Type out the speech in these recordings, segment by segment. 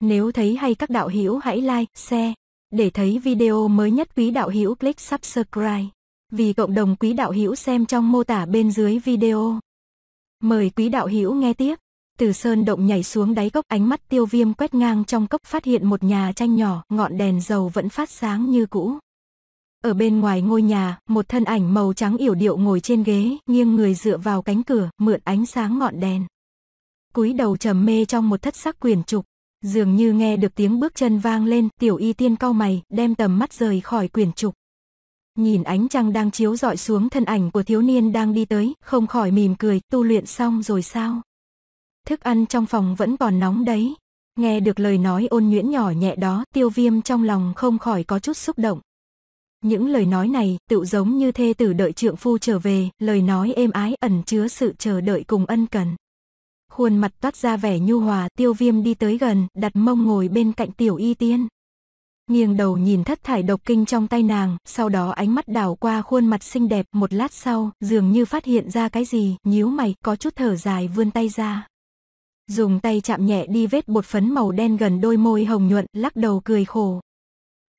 Nếu thấy hay các đạo hữu hãy like, share. Để thấy video mới nhất quý đạo hữu click subscribe. Vì cộng đồng quý đạo hữu xem trong mô tả bên dưới video. Mời quý đạo hữu nghe tiếp. Từ sơn động nhảy xuống đáy cốc ánh mắt tiêu viêm quét ngang trong cốc phát hiện một nhà tranh nhỏ, ngọn đèn dầu vẫn phát sáng như cũ. Ở bên ngoài ngôi nhà, một thân ảnh màu trắng yểu điệu ngồi trên ghế, nghiêng người dựa vào cánh cửa, mượn ánh sáng ngọn đèn. Cúi đầu trầm mê trong một thất sắc quyền trục dường như nghe được tiếng bước chân vang lên, tiểu y tiên cau mày, đem tầm mắt rời khỏi quyển trục. Nhìn ánh trăng đang chiếu dọi xuống thân ảnh của thiếu niên đang đi tới, không khỏi mỉm cười, tu luyện xong rồi sao? Thức ăn trong phòng vẫn còn nóng đấy. Nghe được lời nói ôn nhuyễn nhỏ nhẹ đó, tiêu viêm trong lòng không khỏi có chút xúc động. Những lời nói này tự giống như thê tử đợi trượng phu trở về, lời nói êm ái ẩn chứa sự chờ đợi cùng ân cần khuôn mặt toát ra vẻ nhu hòa, tiêu viêm đi tới gần, đặt mông ngồi bên cạnh tiểu y tiên. Nghiêng đầu nhìn thất thải độc kinh trong tay nàng, sau đó ánh mắt đảo qua khuôn mặt xinh đẹp, một lát sau, dường như phát hiện ra cái gì, nhíu mày, có chút thở dài vươn tay ra. Dùng tay chạm nhẹ đi vết bột phấn màu đen gần đôi môi hồng nhuận, lắc đầu cười khổ.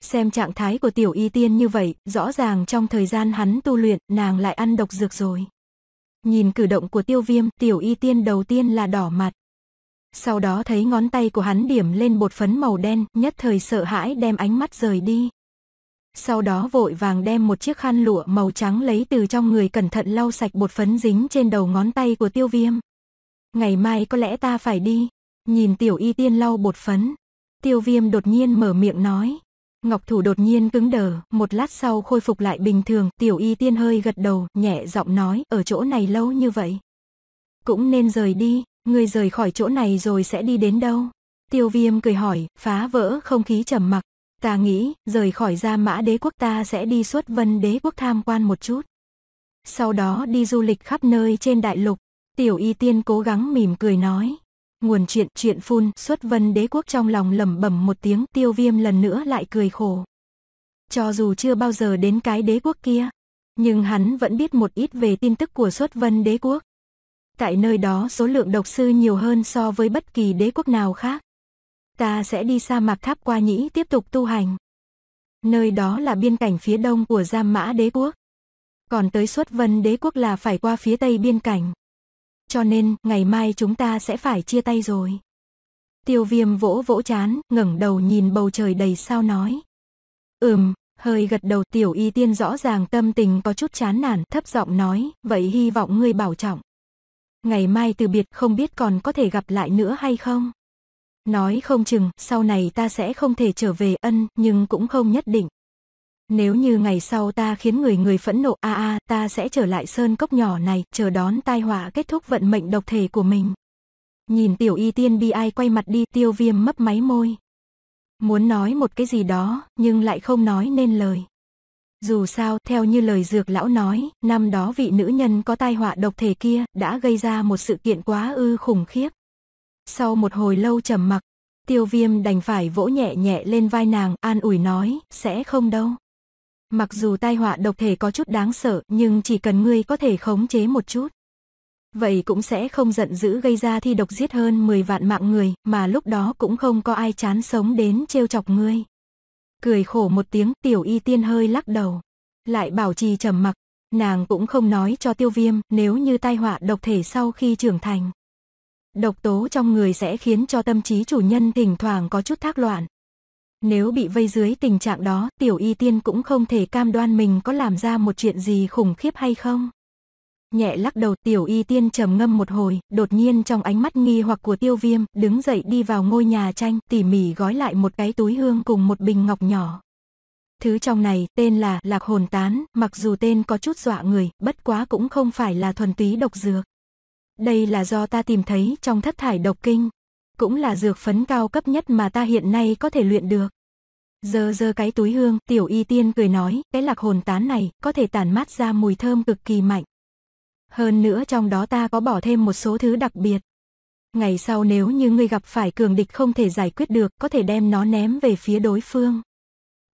Xem trạng thái của tiểu y tiên như vậy, rõ ràng trong thời gian hắn tu luyện, nàng lại ăn độc dược rồi. Nhìn cử động của tiêu viêm, tiểu y tiên đầu tiên là đỏ mặt. Sau đó thấy ngón tay của hắn điểm lên bột phấn màu đen, nhất thời sợ hãi đem ánh mắt rời đi. Sau đó vội vàng đem một chiếc khăn lụa màu trắng lấy từ trong người cẩn thận lau sạch bột phấn dính trên đầu ngón tay của tiêu viêm. Ngày mai có lẽ ta phải đi. Nhìn tiểu y tiên lau bột phấn. Tiêu viêm đột nhiên mở miệng nói. Ngọc Thủ đột nhiên cứng đờ, một lát sau khôi phục lại bình thường, tiểu y tiên hơi gật đầu, nhẹ giọng nói, ở chỗ này lâu như vậy. Cũng nên rời đi, Người rời khỏi chỗ này rồi sẽ đi đến đâu? Tiêu viêm cười hỏi, phá vỡ không khí trầm mặc. Ta nghĩ, rời khỏi gia mã đế quốc ta sẽ đi suốt vân đế quốc tham quan một chút. Sau đó đi du lịch khắp nơi trên đại lục, tiểu y tiên cố gắng mỉm cười nói. Nguồn chuyện chuyện phun xuất vân đế quốc trong lòng lẩm bẩm một tiếng tiêu viêm lần nữa lại cười khổ. Cho dù chưa bao giờ đến cái đế quốc kia, nhưng hắn vẫn biết một ít về tin tức của xuất vân đế quốc. Tại nơi đó số lượng độc sư nhiều hơn so với bất kỳ đế quốc nào khác. Ta sẽ đi sa mạc tháp qua nhĩ tiếp tục tu hành. Nơi đó là biên cảnh phía đông của Giam Mã đế quốc. Còn tới xuất vân đế quốc là phải qua phía tây biên cảnh cho nên ngày mai chúng ta sẽ phải chia tay rồi. Tiêu viêm vỗ vỗ chán, ngẩng đầu nhìn bầu trời đầy sao nói. Ừm, hơi gật đầu tiểu y tiên rõ ràng tâm tình có chút chán nản, thấp giọng nói, vậy hy vọng ngươi bảo trọng. Ngày mai từ biệt không biết còn có thể gặp lại nữa hay không? Nói không chừng, sau này ta sẽ không thể trở về ân, nhưng cũng không nhất định. Nếu như ngày sau ta khiến người người phẫn nộ a a, ta sẽ trở lại sơn cốc nhỏ này, chờ đón tai họa kết thúc vận mệnh độc thể của mình. Nhìn tiểu y tiên bi ai quay mặt đi, tiêu viêm mấp máy môi. Muốn nói một cái gì đó, nhưng lại không nói nên lời. Dù sao, theo như lời dược lão nói, năm đó vị nữ nhân có tai họa độc thể kia đã gây ra một sự kiện quá ư khủng khiếp. Sau một hồi lâu trầm mặc, tiêu viêm đành phải vỗ nhẹ nhẹ lên vai nàng, an ủi nói, sẽ không đâu. Mặc dù tai họa độc thể có chút đáng sợ, nhưng chỉ cần ngươi có thể khống chế một chút. Vậy cũng sẽ không giận dữ gây ra thi độc giết hơn 10 vạn mạng người, mà lúc đó cũng không có ai chán sống đến trêu chọc ngươi. Cười khổ một tiếng, tiểu y tiên hơi lắc đầu. Lại bảo trì trầm mặc, nàng cũng không nói cho tiêu viêm nếu như tai họa độc thể sau khi trưởng thành. Độc tố trong người sẽ khiến cho tâm trí chủ nhân thỉnh thoảng có chút thác loạn. Nếu bị vây dưới tình trạng đó, tiểu y tiên cũng không thể cam đoan mình có làm ra một chuyện gì khủng khiếp hay không. Nhẹ lắc đầu tiểu y tiên trầm ngâm một hồi, đột nhiên trong ánh mắt nghi hoặc của tiêu viêm, đứng dậy đi vào ngôi nhà tranh, tỉ mỉ gói lại một cái túi hương cùng một bình ngọc nhỏ. Thứ trong này tên là lạc hồn tán, mặc dù tên có chút dọa người, bất quá cũng không phải là thuần túy độc dược. Đây là do ta tìm thấy trong thất thải độc kinh, cũng là dược phấn cao cấp nhất mà ta hiện nay có thể luyện được. Giờ giờ cái túi hương, tiểu y tiên cười nói, cái lạc hồn tán này có thể tản mát ra mùi thơm cực kỳ mạnh. Hơn nữa trong đó ta có bỏ thêm một số thứ đặc biệt. Ngày sau nếu như ngươi gặp phải cường địch không thể giải quyết được, có thể đem nó ném về phía đối phương.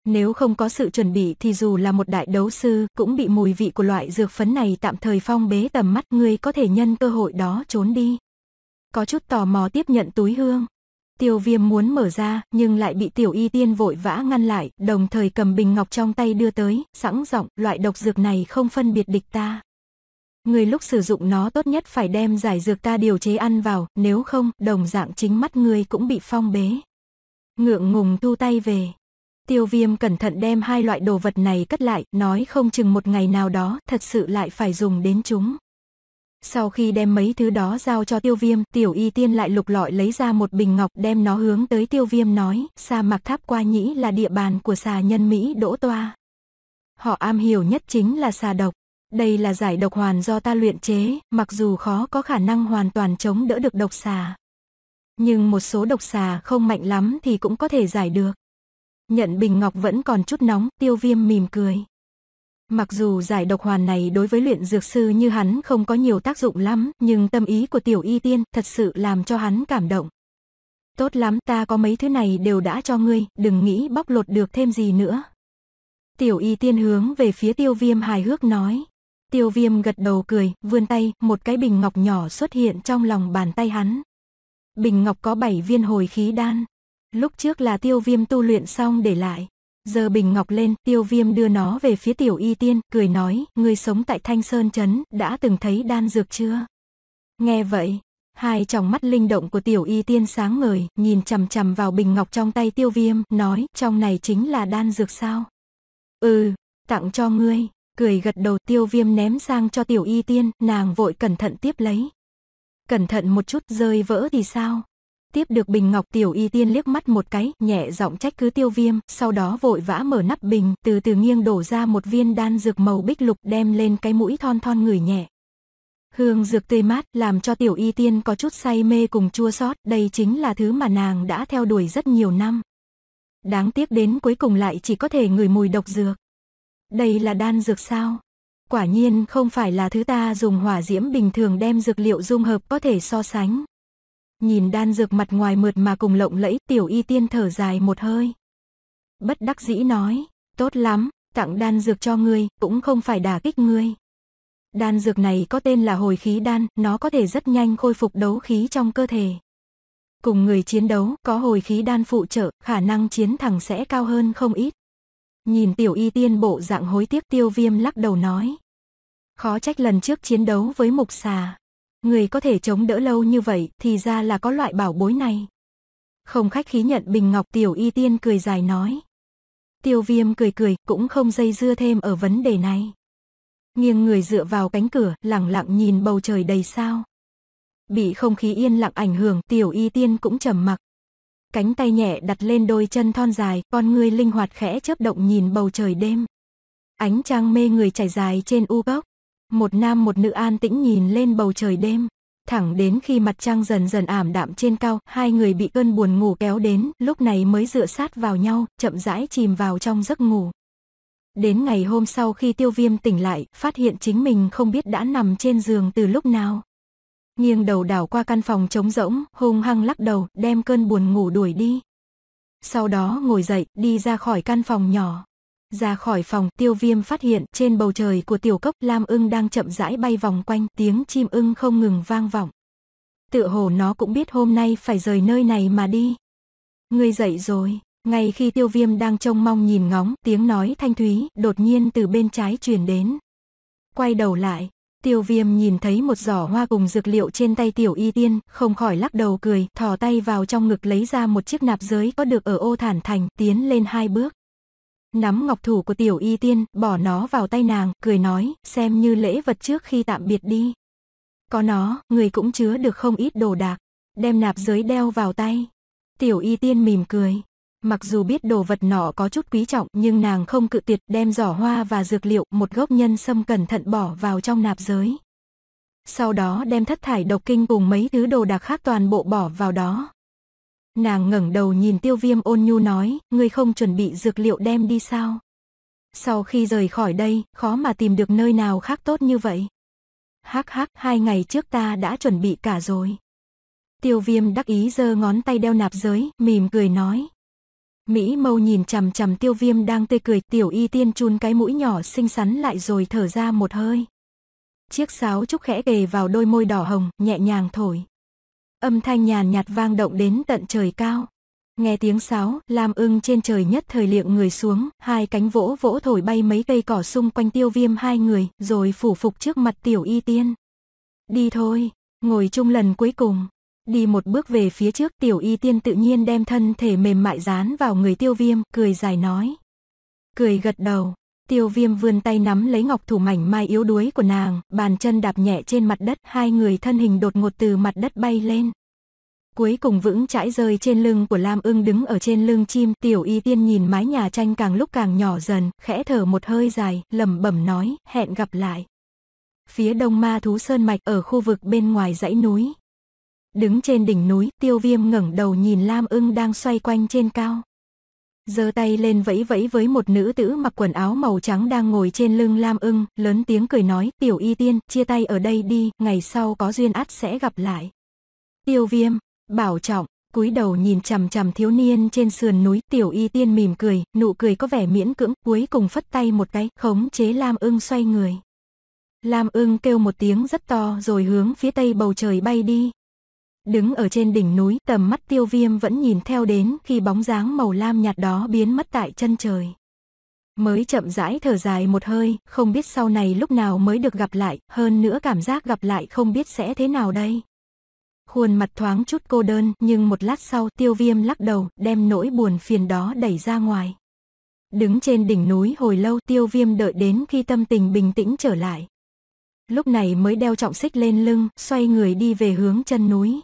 Nếu không có sự chuẩn bị thì dù là một đại đấu sư, cũng bị mùi vị của loại dược phấn này tạm thời phong bế tầm mắt ngươi có thể nhân cơ hội đó trốn đi có chút tò mò tiếp nhận túi hương. Tiêu viêm muốn mở ra, nhưng lại bị tiểu y tiên vội vã ngăn lại, đồng thời cầm bình ngọc trong tay đưa tới, sẵn giọng, loại độc dược này không phân biệt địch ta. Người lúc sử dụng nó tốt nhất phải đem giải dược ta điều chế ăn vào, nếu không, đồng dạng chính mắt người cũng bị phong bế. Ngượng ngùng thu tay về. Tiêu viêm cẩn thận đem hai loại đồ vật này cất lại, nói không chừng một ngày nào đó, thật sự lại phải dùng đến chúng. Sau khi đem mấy thứ đó giao cho tiêu viêm, tiểu y tiên lại lục lọi lấy ra một bình ngọc đem nó hướng tới tiêu viêm nói, sa mạc tháp qua nhĩ là địa bàn của xà nhân Mỹ đỗ toa. Họ am hiểu nhất chính là xà độc. Đây là giải độc hoàn do ta luyện chế, mặc dù khó có khả năng hoàn toàn chống đỡ được độc xà. Nhưng một số độc xà không mạnh lắm thì cũng có thể giải được. Nhận bình ngọc vẫn còn chút nóng, tiêu viêm mỉm cười. Mặc dù giải độc hoàn này đối với luyện dược sư như hắn không có nhiều tác dụng lắm, nhưng tâm ý của tiểu y tiên thật sự làm cho hắn cảm động. Tốt lắm, ta có mấy thứ này đều đã cho ngươi, đừng nghĩ bóc lột được thêm gì nữa. Tiểu y tiên hướng về phía tiêu viêm hài hước nói. Tiêu viêm gật đầu cười, vươn tay, một cái bình ngọc nhỏ xuất hiện trong lòng bàn tay hắn. Bình ngọc có 7 viên hồi khí đan. Lúc trước là tiêu viêm tu luyện xong để lại. Giờ bình ngọc lên, tiêu viêm đưa nó về phía tiểu y tiên, cười nói, người sống tại Thanh Sơn chấn đã từng thấy đan dược chưa? Nghe vậy, hai tròng mắt linh động của tiểu y tiên sáng ngời, nhìn chằm chằm vào bình ngọc trong tay tiêu viêm, nói, trong này chính là đan dược sao? Ừ, tặng cho ngươi, cười gật đầu tiêu viêm ném sang cho tiểu y tiên, nàng vội cẩn thận tiếp lấy. Cẩn thận một chút rơi vỡ thì sao? Tiếp được bình ngọc tiểu y tiên liếc mắt một cái, nhẹ giọng trách cứ tiêu viêm, sau đó vội vã mở nắp bình, từ từ nghiêng đổ ra một viên đan dược màu bích lục đem lên cái mũi thon thon người nhẹ. Hương dược tươi mát làm cho tiểu y tiên có chút say mê cùng chua xót đây chính là thứ mà nàng đã theo đuổi rất nhiều năm. Đáng tiếc đến cuối cùng lại chỉ có thể ngửi mùi độc dược. Đây là đan dược sao? Quả nhiên không phải là thứ ta dùng hỏa diễm bình thường đem dược liệu dung hợp có thể so sánh. Nhìn đan dược mặt ngoài mượt mà cùng lộng lẫy, tiểu y tiên thở dài một hơi. Bất đắc dĩ nói, tốt lắm, tặng đan dược cho ngươi, cũng không phải đả kích ngươi. Đan dược này có tên là hồi khí đan, nó có thể rất nhanh khôi phục đấu khí trong cơ thể. Cùng người chiến đấu, có hồi khí đan phụ trợ, khả năng chiến thẳng sẽ cao hơn không ít. Nhìn tiểu y tiên bộ dạng hối tiếc tiêu viêm lắc đầu nói. Khó trách lần trước chiến đấu với mục xà. Người có thể chống đỡ lâu như vậy thì ra là có loại bảo bối này. Không khách khí nhận bình ngọc tiểu y tiên cười dài nói. Tiêu viêm cười cười cũng không dây dưa thêm ở vấn đề này. Nghiêng người dựa vào cánh cửa lặng lặng nhìn bầu trời đầy sao. Bị không khí yên lặng ảnh hưởng tiểu y tiên cũng trầm mặc. Cánh tay nhẹ đặt lên đôi chân thon dài, con người linh hoạt khẽ chớp động nhìn bầu trời đêm. Ánh trăng mê người trải dài trên u góc, một nam một nữ an tĩnh nhìn lên bầu trời đêm. Thẳng đến khi mặt trăng dần dần ảm đạm trên cao, hai người bị cơn buồn ngủ kéo đến, lúc này mới dựa sát vào nhau, chậm rãi chìm vào trong giấc ngủ. Đến ngày hôm sau khi tiêu viêm tỉnh lại, phát hiện chính mình không biết đã nằm trên giường từ lúc nào. Nghiêng đầu đảo qua căn phòng trống rỗng, hung hăng lắc đầu, đem cơn buồn ngủ đuổi đi. Sau đó ngồi dậy, đi ra khỏi căn phòng nhỏ. Ra khỏi phòng, tiêu viêm phát hiện trên bầu trời của tiểu cốc Lam ưng đang chậm rãi bay vòng quanh tiếng chim ưng không ngừng vang vọng. Tựa hồ nó cũng biết hôm nay phải rời nơi này mà đi. Ngươi dậy rồi, ngay khi tiêu viêm đang trông mong nhìn ngóng, tiếng nói thanh thúy đột nhiên từ bên trái truyền đến. Quay đầu lại, tiêu viêm nhìn thấy một giỏ hoa cùng dược liệu trên tay tiểu y tiên, không khỏi lắc đầu cười, thò tay vào trong ngực lấy ra một chiếc nạp giới có được ở ô thản thành, tiến lên hai bước nắm ngọc thủ của tiểu y tiên, bỏ nó vào tay nàng, cười nói, xem như lễ vật trước khi tạm biệt đi. Có nó, người cũng chứa được không ít đồ đạc, đem nạp giới đeo vào tay. Tiểu y tiên mỉm cười. Mặc dù biết đồ vật nọ có chút quý trọng nhưng nàng không cự tuyệt đem giỏ hoa và dược liệu một gốc nhân sâm cẩn thận bỏ vào trong nạp giới. Sau đó đem thất thải độc kinh cùng mấy thứ đồ đạc khác toàn bộ bỏ vào đó. Nàng ngẩng đầu nhìn tiêu viêm ôn nhu nói, ngươi không chuẩn bị dược liệu đem đi sao? Sau khi rời khỏi đây, khó mà tìm được nơi nào khác tốt như vậy. Hắc hắc, hai ngày trước ta đã chuẩn bị cả rồi. Tiêu viêm đắc ý giơ ngón tay đeo nạp giới, mỉm cười nói. Mỹ mâu nhìn chằm chằm tiêu viêm đang tươi cười, tiểu y tiên chun cái mũi nhỏ xinh xắn lại rồi thở ra một hơi. Chiếc sáo trúc khẽ kề vào đôi môi đỏ hồng, nhẹ nhàng thổi âm thanh nhàn nhạt vang động đến tận trời cao. Nghe tiếng sáo, lam ưng trên trời nhất thời liệng người xuống, hai cánh vỗ vỗ thổi bay mấy cây cỏ xung quanh tiêu viêm hai người, rồi phủ phục trước mặt tiểu y tiên. Đi thôi, ngồi chung lần cuối cùng. Đi một bước về phía trước tiểu y tiên tự nhiên đem thân thể mềm mại dán vào người tiêu viêm, cười dài nói. Cười gật đầu, Tiêu viêm vươn tay nắm lấy ngọc thủ mảnh mai yếu đuối của nàng, bàn chân đạp nhẹ trên mặt đất, hai người thân hình đột ngột từ mặt đất bay lên. Cuối cùng vững chãi rơi trên lưng của Lam ưng đứng ở trên lưng chim, tiểu y tiên nhìn mái nhà tranh càng lúc càng nhỏ dần, khẽ thở một hơi dài, lẩm bẩm nói, hẹn gặp lại. Phía đông ma thú sơn mạch ở khu vực bên ngoài dãy núi. Đứng trên đỉnh núi, tiêu viêm ngẩng đầu nhìn Lam ưng đang xoay quanh trên cao giơ tay lên vẫy vẫy với một nữ tử mặc quần áo màu trắng đang ngồi trên lưng Lam ưng, lớn tiếng cười nói, tiểu y tiên, chia tay ở đây đi, ngày sau có duyên ắt sẽ gặp lại. Tiêu viêm, bảo trọng, cúi đầu nhìn chằm chằm thiếu niên trên sườn núi, tiểu y tiên mỉm cười, nụ cười có vẻ miễn cưỡng, cuối cùng phất tay một cái, khống chế Lam ưng xoay người. Lam ưng kêu một tiếng rất to rồi hướng phía tây bầu trời bay đi, Đứng ở trên đỉnh núi, tầm mắt tiêu viêm vẫn nhìn theo đến khi bóng dáng màu lam nhạt đó biến mất tại chân trời. Mới chậm rãi thở dài một hơi, không biết sau này lúc nào mới được gặp lại, hơn nữa cảm giác gặp lại không biết sẽ thế nào đây. Khuôn mặt thoáng chút cô đơn, nhưng một lát sau tiêu viêm lắc đầu, đem nỗi buồn phiền đó đẩy ra ngoài. Đứng trên đỉnh núi hồi lâu tiêu viêm đợi đến khi tâm tình bình tĩnh trở lại. Lúc này mới đeo trọng xích lên lưng, xoay người đi về hướng chân núi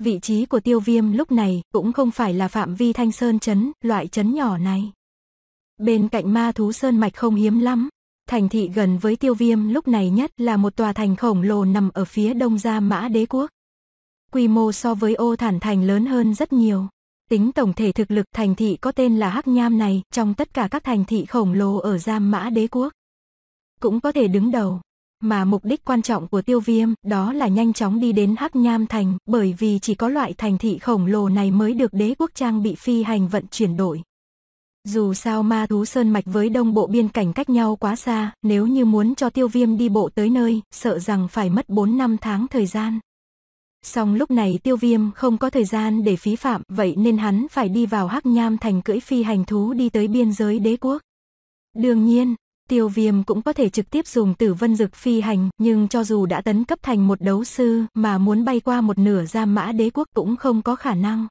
vị trí của tiêu viêm lúc này cũng không phải là phạm vi thanh sơn chấn, loại chấn nhỏ này. Bên cạnh ma thú sơn mạch không hiếm lắm, thành thị gần với tiêu viêm lúc này nhất là một tòa thành khổng lồ nằm ở phía đông gia mã đế quốc. Quy mô so với ô thản thành lớn hơn rất nhiều. Tính tổng thể thực lực thành thị có tên là Hắc Nham này trong tất cả các thành thị khổng lồ ở Giam Mã Đế Quốc. Cũng có thể đứng đầu. Mà mục đích quan trọng của tiêu viêm đó là nhanh chóng đi đến Hắc Nham Thành, bởi vì chỉ có loại thành thị khổng lồ này mới được đế quốc trang bị phi hành vận chuyển đổi. Dù sao ma thú sơn mạch với đông bộ biên cảnh cách nhau quá xa, nếu như muốn cho tiêu viêm đi bộ tới nơi, sợ rằng phải mất 4 năm tháng thời gian. Song lúc này tiêu viêm không có thời gian để phí phạm, vậy nên hắn phải đi vào hắc nham thành cưỡi phi hành thú đi tới biên giới đế quốc. Đương nhiên, tiêu viêm cũng có thể trực tiếp dùng tử vân dực phi hành, nhưng cho dù đã tấn cấp thành một đấu sư mà muốn bay qua một nửa gia mã đế quốc cũng không có khả năng.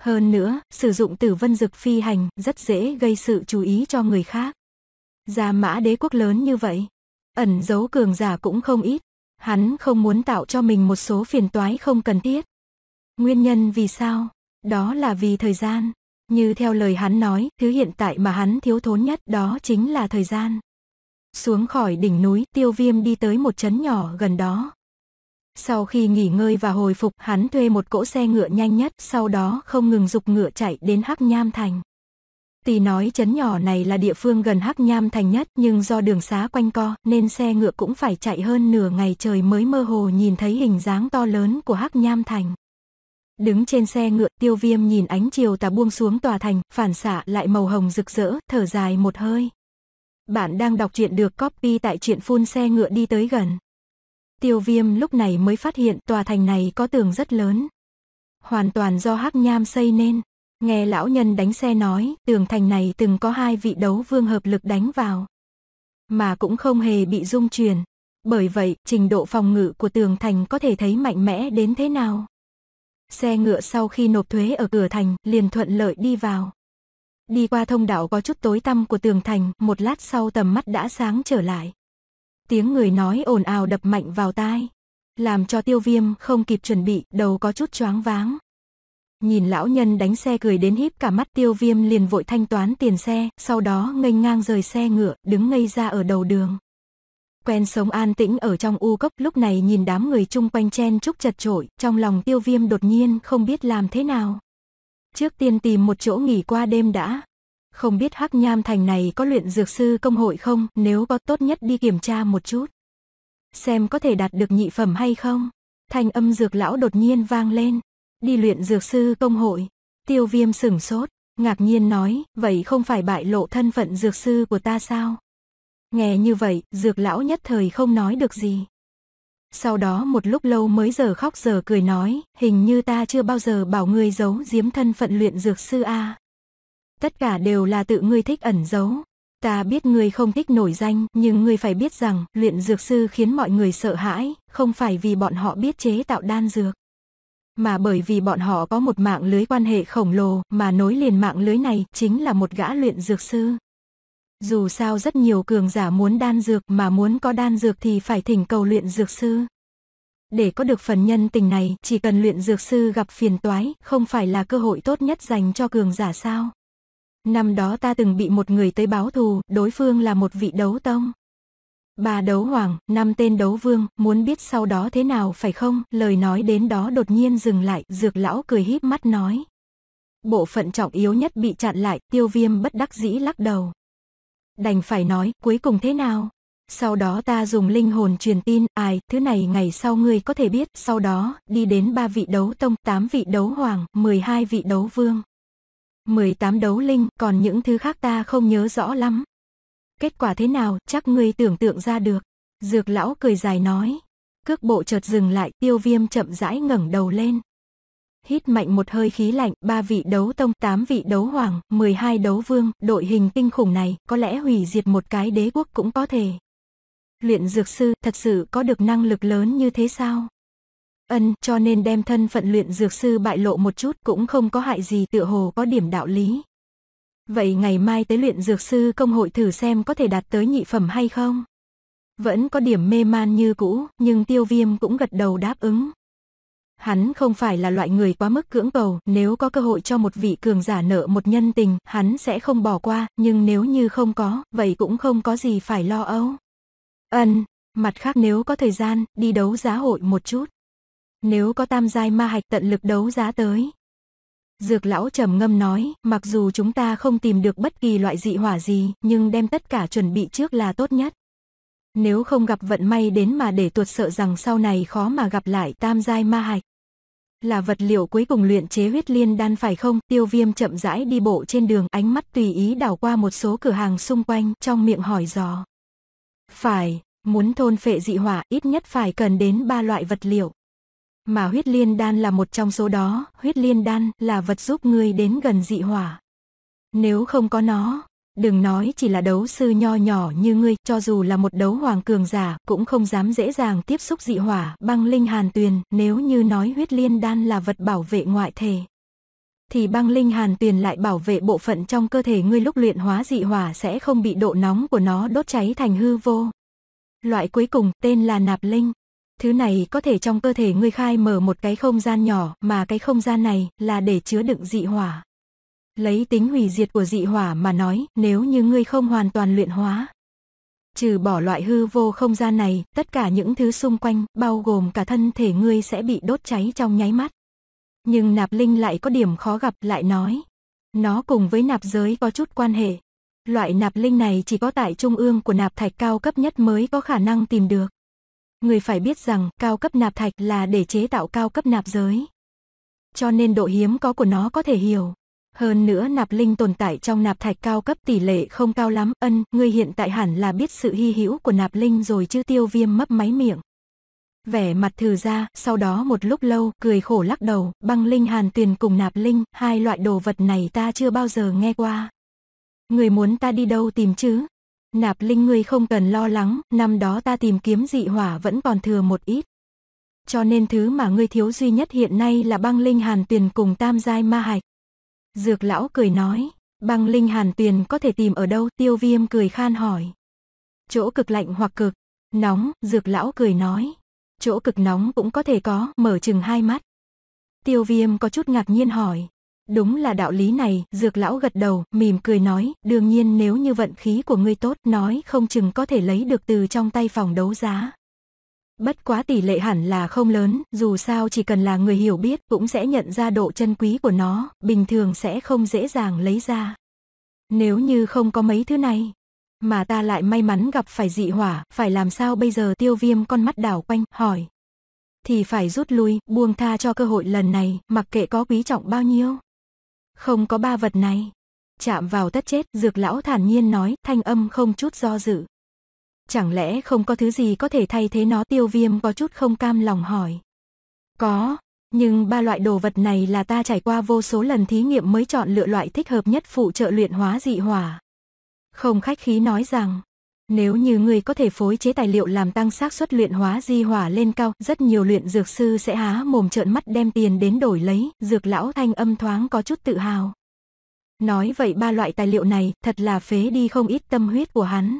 Hơn nữa, sử dụng tử vân dực phi hành rất dễ gây sự chú ý cho người khác. Gia mã đế quốc lớn như vậy, ẩn giấu cường giả cũng không ít. Hắn không muốn tạo cho mình một số phiền toái không cần thiết. Nguyên nhân vì sao? Đó là vì thời gian. Như theo lời hắn nói, thứ hiện tại mà hắn thiếu thốn nhất đó chính là thời gian. Xuống khỏi đỉnh núi, tiêu viêm đi tới một trấn nhỏ gần đó. Sau khi nghỉ ngơi và hồi phục, hắn thuê một cỗ xe ngựa nhanh nhất, sau đó không ngừng dục ngựa chạy đến Hắc Nham Thành. Tì nói trấn nhỏ này là địa phương gần Hắc Nham Thành nhất, nhưng do đường xá quanh co, nên xe ngựa cũng phải chạy hơn nửa ngày trời mới mơ hồ nhìn thấy hình dáng to lớn của Hắc Nham Thành. Đứng trên xe ngựa, tiêu viêm nhìn ánh chiều tà buông xuống tòa thành, phản xạ lại màu hồng rực rỡ, thở dài một hơi. Bạn đang đọc truyện được copy tại truyện phun xe ngựa đi tới gần. Tiêu viêm lúc này mới phát hiện tòa thành này có tường rất lớn. Hoàn toàn do hắc nham xây nên. Nghe lão nhân đánh xe nói, tường thành này từng có hai vị đấu vương hợp lực đánh vào. Mà cũng không hề bị rung chuyển. Bởi vậy, trình độ phòng ngự của tường thành có thể thấy mạnh mẽ đến thế nào. Xe ngựa sau khi nộp thuế ở cửa thành, liền thuận lợi đi vào. Đi qua thông đạo có chút tối tăm của tường thành, một lát sau tầm mắt đã sáng trở lại. Tiếng người nói ồn ào đập mạnh vào tai, làm cho tiêu viêm không kịp chuẩn bị, đầu có chút choáng váng. Nhìn lão nhân đánh xe cười đến híp cả mắt tiêu viêm liền vội thanh toán tiền xe, sau đó nghênh ngang rời xe ngựa, đứng ngây ra ở đầu đường quen sống an tĩnh ở trong u cốc lúc này nhìn đám người chung quanh chen chúc chật chội, trong lòng tiêu viêm đột nhiên không biết làm thế nào. Trước tiên tìm một chỗ nghỉ qua đêm đã. Không biết hắc nham thành này có luyện dược sư công hội không, nếu có tốt nhất đi kiểm tra một chút. Xem có thể đạt được nhị phẩm hay không. Thanh âm dược lão đột nhiên vang lên. Đi luyện dược sư công hội. Tiêu viêm sửng sốt, ngạc nhiên nói, vậy không phải bại lộ thân phận dược sư của ta sao? Nghe như vậy, dược lão nhất thời không nói được gì. Sau đó một lúc lâu mới giờ khóc giờ cười nói, hình như ta chưa bao giờ bảo ngươi giấu giếm thân phận luyện dược sư A. Tất cả đều là tự ngươi thích ẩn giấu. Ta biết ngươi không thích nổi danh, nhưng ngươi phải biết rằng luyện dược sư khiến mọi người sợ hãi, không phải vì bọn họ biết chế tạo đan dược. Mà bởi vì bọn họ có một mạng lưới quan hệ khổng lồ mà nối liền mạng lưới này chính là một gã luyện dược sư. Dù sao rất nhiều cường giả muốn đan dược mà muốn có đan dược thì phải thỉnh cầu luyện dược sư. Để có được phần nhân tình này, chỉ cần luyện dược sư gặp phiền toái, không phải là cơ hội tốt nhất dành cho cường giả sao? Năm đó ta từng bị một người tới báo thù, đối phương là một vị đấu tông. Bà đấu hoàng, năm tên đấu vương, muốn biết sau đó thế nào phải không? Lời nói đến đó đột nhiên dừng lại, dược lão cười híp mắt nói. Bộ phận trọng yếu nhất bị chặn lại, tiêu viêm bất đắc dĩ lắc đầu. Đành phải nói, cuối cùng thế nào? Sau đó ta dùng linh hồn truyền tin, ai, thứ này ngày sau ngươi có thể biết, sau đó, đi đến ba vị đấu tông, 8 vị đấu hoàng, 12 vị đấu vương. 18 đấu linh, còn những thứ khác ta không nhớ rõ lắm. Kết quả thế nào, chắc ngươi tưởng tượng ra được. Dược lão cười dài nói. Cước bộ chợt dừng lại, tiêu viêm chậm rãi ngẩng đầu lên hít mạnh một hơi khí lạnh, ba vị đấu tông, tám vị đấu hoàng, 12 đấu vương, đội hình kinh khủng này, có lẽ hủy diệt một cái đế quốc cũng có thể. Luyện dược sư thật sự có được năng lực lớn như thế sao? Ân, cho nên đem thân phận luyện dược sư bại lộ một chút cũng không có hại gì tựa hồ có điểm đạo lý. Vậy ngày mai tới luyện dược sư công hội thử xem có thể đạt tới nhị phẩm hay không? Vẫn có điểm mê man như cũ, nhưng tiêu viêm cũng gật đầu đáp ứng. Hắn không phải là loại người quá mức cưỡng cầu, nếu có cơ hội cho một vị cường giả nợ một nhân tình, hắn sẽ không bỏ qua, nhưng nếu như không có, vậy cũng không có gì phải lo âu. Ân, mặt khác nếu có thời gian, đi đấu giá hội một chút. Nếu có tam giai ma hạch tận lực đấu giá tới. Dược lão trầm ngâm nói, mặc dù chúng ta không tìm được bất kỳ loại dị hỏa gì, nhưng đem tất cả chuẩn bị trước là tốt nhất nếu không gặp vận may đến mà để tuột sợ rằng sau này khó mà gặp lại tam giai ma hạch. Là vật liệu cuối cùng luyện chế huyết liên đan phải không? Tiêu viêm chậm rãi đi bộ trên đường ánh mắt tùy ý đảo qua một số cửa hàng xung quanh trong miệng hỏi dò. Phải, muốn thôn phệ dị hỏa ít nhất phải cần đến ba loại vật liệu. Mà huyết liên đan là một trong số đó, huyết liên đan là vật giúp ngươi đến gần dị hỏa. Nếu không có nó, đừng nói chỉ là đấu sư nho nhỏ như ngươi, cho dù là một đấu hoàng cường giả, cũng không dám dễ dàng tiếp xúc dị hỏa, băng linh hàn tuyền, nếu như nói huyết liên đan là vật bảo vệ ngoại thể. Thì băng linh hàn tuyền lại bảo vệ bộ phận trong cơ thể ngươi lúc luyện hóa dị hỏa sẽ không bị độ nóng của nó đốt cháy thành hư vô. Loại cuối cùng tên là nạp linh. Thứ này có thể trong cơ thể ngươi khai mở một cái không gian nhỏ mà cái không gian này là để chứa đựng dị hỏa. Lấy tính hủy diệt của dị hỏa mà nói, nếu như ngươi không hoàn toàn luyện hóa. Trừ bỏ loại hư vô không gian này, tất cả những thứ xung quanh, bao gồm cả thân thể ngươi sẽ bị đốt cháy trong nháy mắt. Nhưng nạp linh lại có điểm khó gặp lại nói. Nó cùng với nạp giới có chút quan hệ. Loại nạp linh này chỉ có tại trung ương của nạp thạch cao cấp nhất mới có khả năng tìm được. Người phải biết rằng cao cấp nạp thạch là để chế tạo cao cấp nạp giới. Cho nên độ hiếm có của nó có thể hiểu. Hơn nữa nạp linh tồn tại trong nạp thạch cao cấp tỷ lệ không cao lắm, ân, ngươi hiện tại hẳn là biết sự hy hữu của nạp linh rồi chứ tiêu viêm mấp máy miệng. Vẻ mặt thử ra, sau đó một lúc lâu, cười khổ lắc đầu, băng linh hàn tuyền cùng nạp linh, hai loại đồ vật này ta chưa bao giờ nghe qua. Người muốn ta đi đâu tìm chứ? Nạp linh ngươi không cần lo lắng, năm đó ta tìm kiếm dị hỏa vẫn còn thừa một ít. Cho nên thứ mà ngươi thiếu duy nhất hiện nay là băng linh hàn tuyền cùng tam giai ma hạch. Dược lão cười nói, băng linh hàn tuyền có thể tìm ở đâu? Tiêu viêm cười khan hỏi. Chỗ cực lạnh hoặc cực, nóng, dược lão cười nói. Chỗ cực nóng cũng có thể có, mở chừng hai mắt. Tiêu viêm có chút ngạc nhiên hỏi. Đúng là đạo lý này, dược lão gật đầu, mỉm cười nói, đương nhiên nếu như vận khí của ngươi tốt, nói không chừng có thể lấy được từ trong tay phòng đấu giá. Bất quá tỷ lệ hẳn là không lớn, dù sao chỉ cần là người hiểu biết cũng sẽ nhận ra độ chân quý của nó, bình thường sẽ không dễ dàng lấy ra. Nếu như không có mấy thứ này, mà ta lại may mắn gặp phải dị hỏa, phải làm sao bây giờ tiêu viêm con mắt đảo quanh, hỏi. Thì phải rút lui, buông tha cho cơ hội lần này, mặc kệ có quý trọng bao nhiêu. Không có ba vật này. Chạm vào tất chết, dược lão thản nhiên nói, thanh âm không chút do dự. Chẳng lẽ không có thứ gì có thể thay thế nó tiêu viêm có chút không cam lòng hỏi. Có, nhưng ba loại đồ vật này là ta trải qua vô số lần thí nghiệm mới chọn lựa loại thích hợp nhất phụ trợ luyện hóa dị hỏa. Không khách khí nói rằng, nếu như người có thể phối chế tài liệu làm tăng xác suất luyện hóa di hỏa lên cao, rất nhiều luyện dược sư sẽ há mồm trợn mắt đem tiền đến đổi lấy, dược lão thanh âm thoáng có chút tự hào. Nói vậy ba loại tài liệu này thật là phế đi không ít tâm huyết của hắn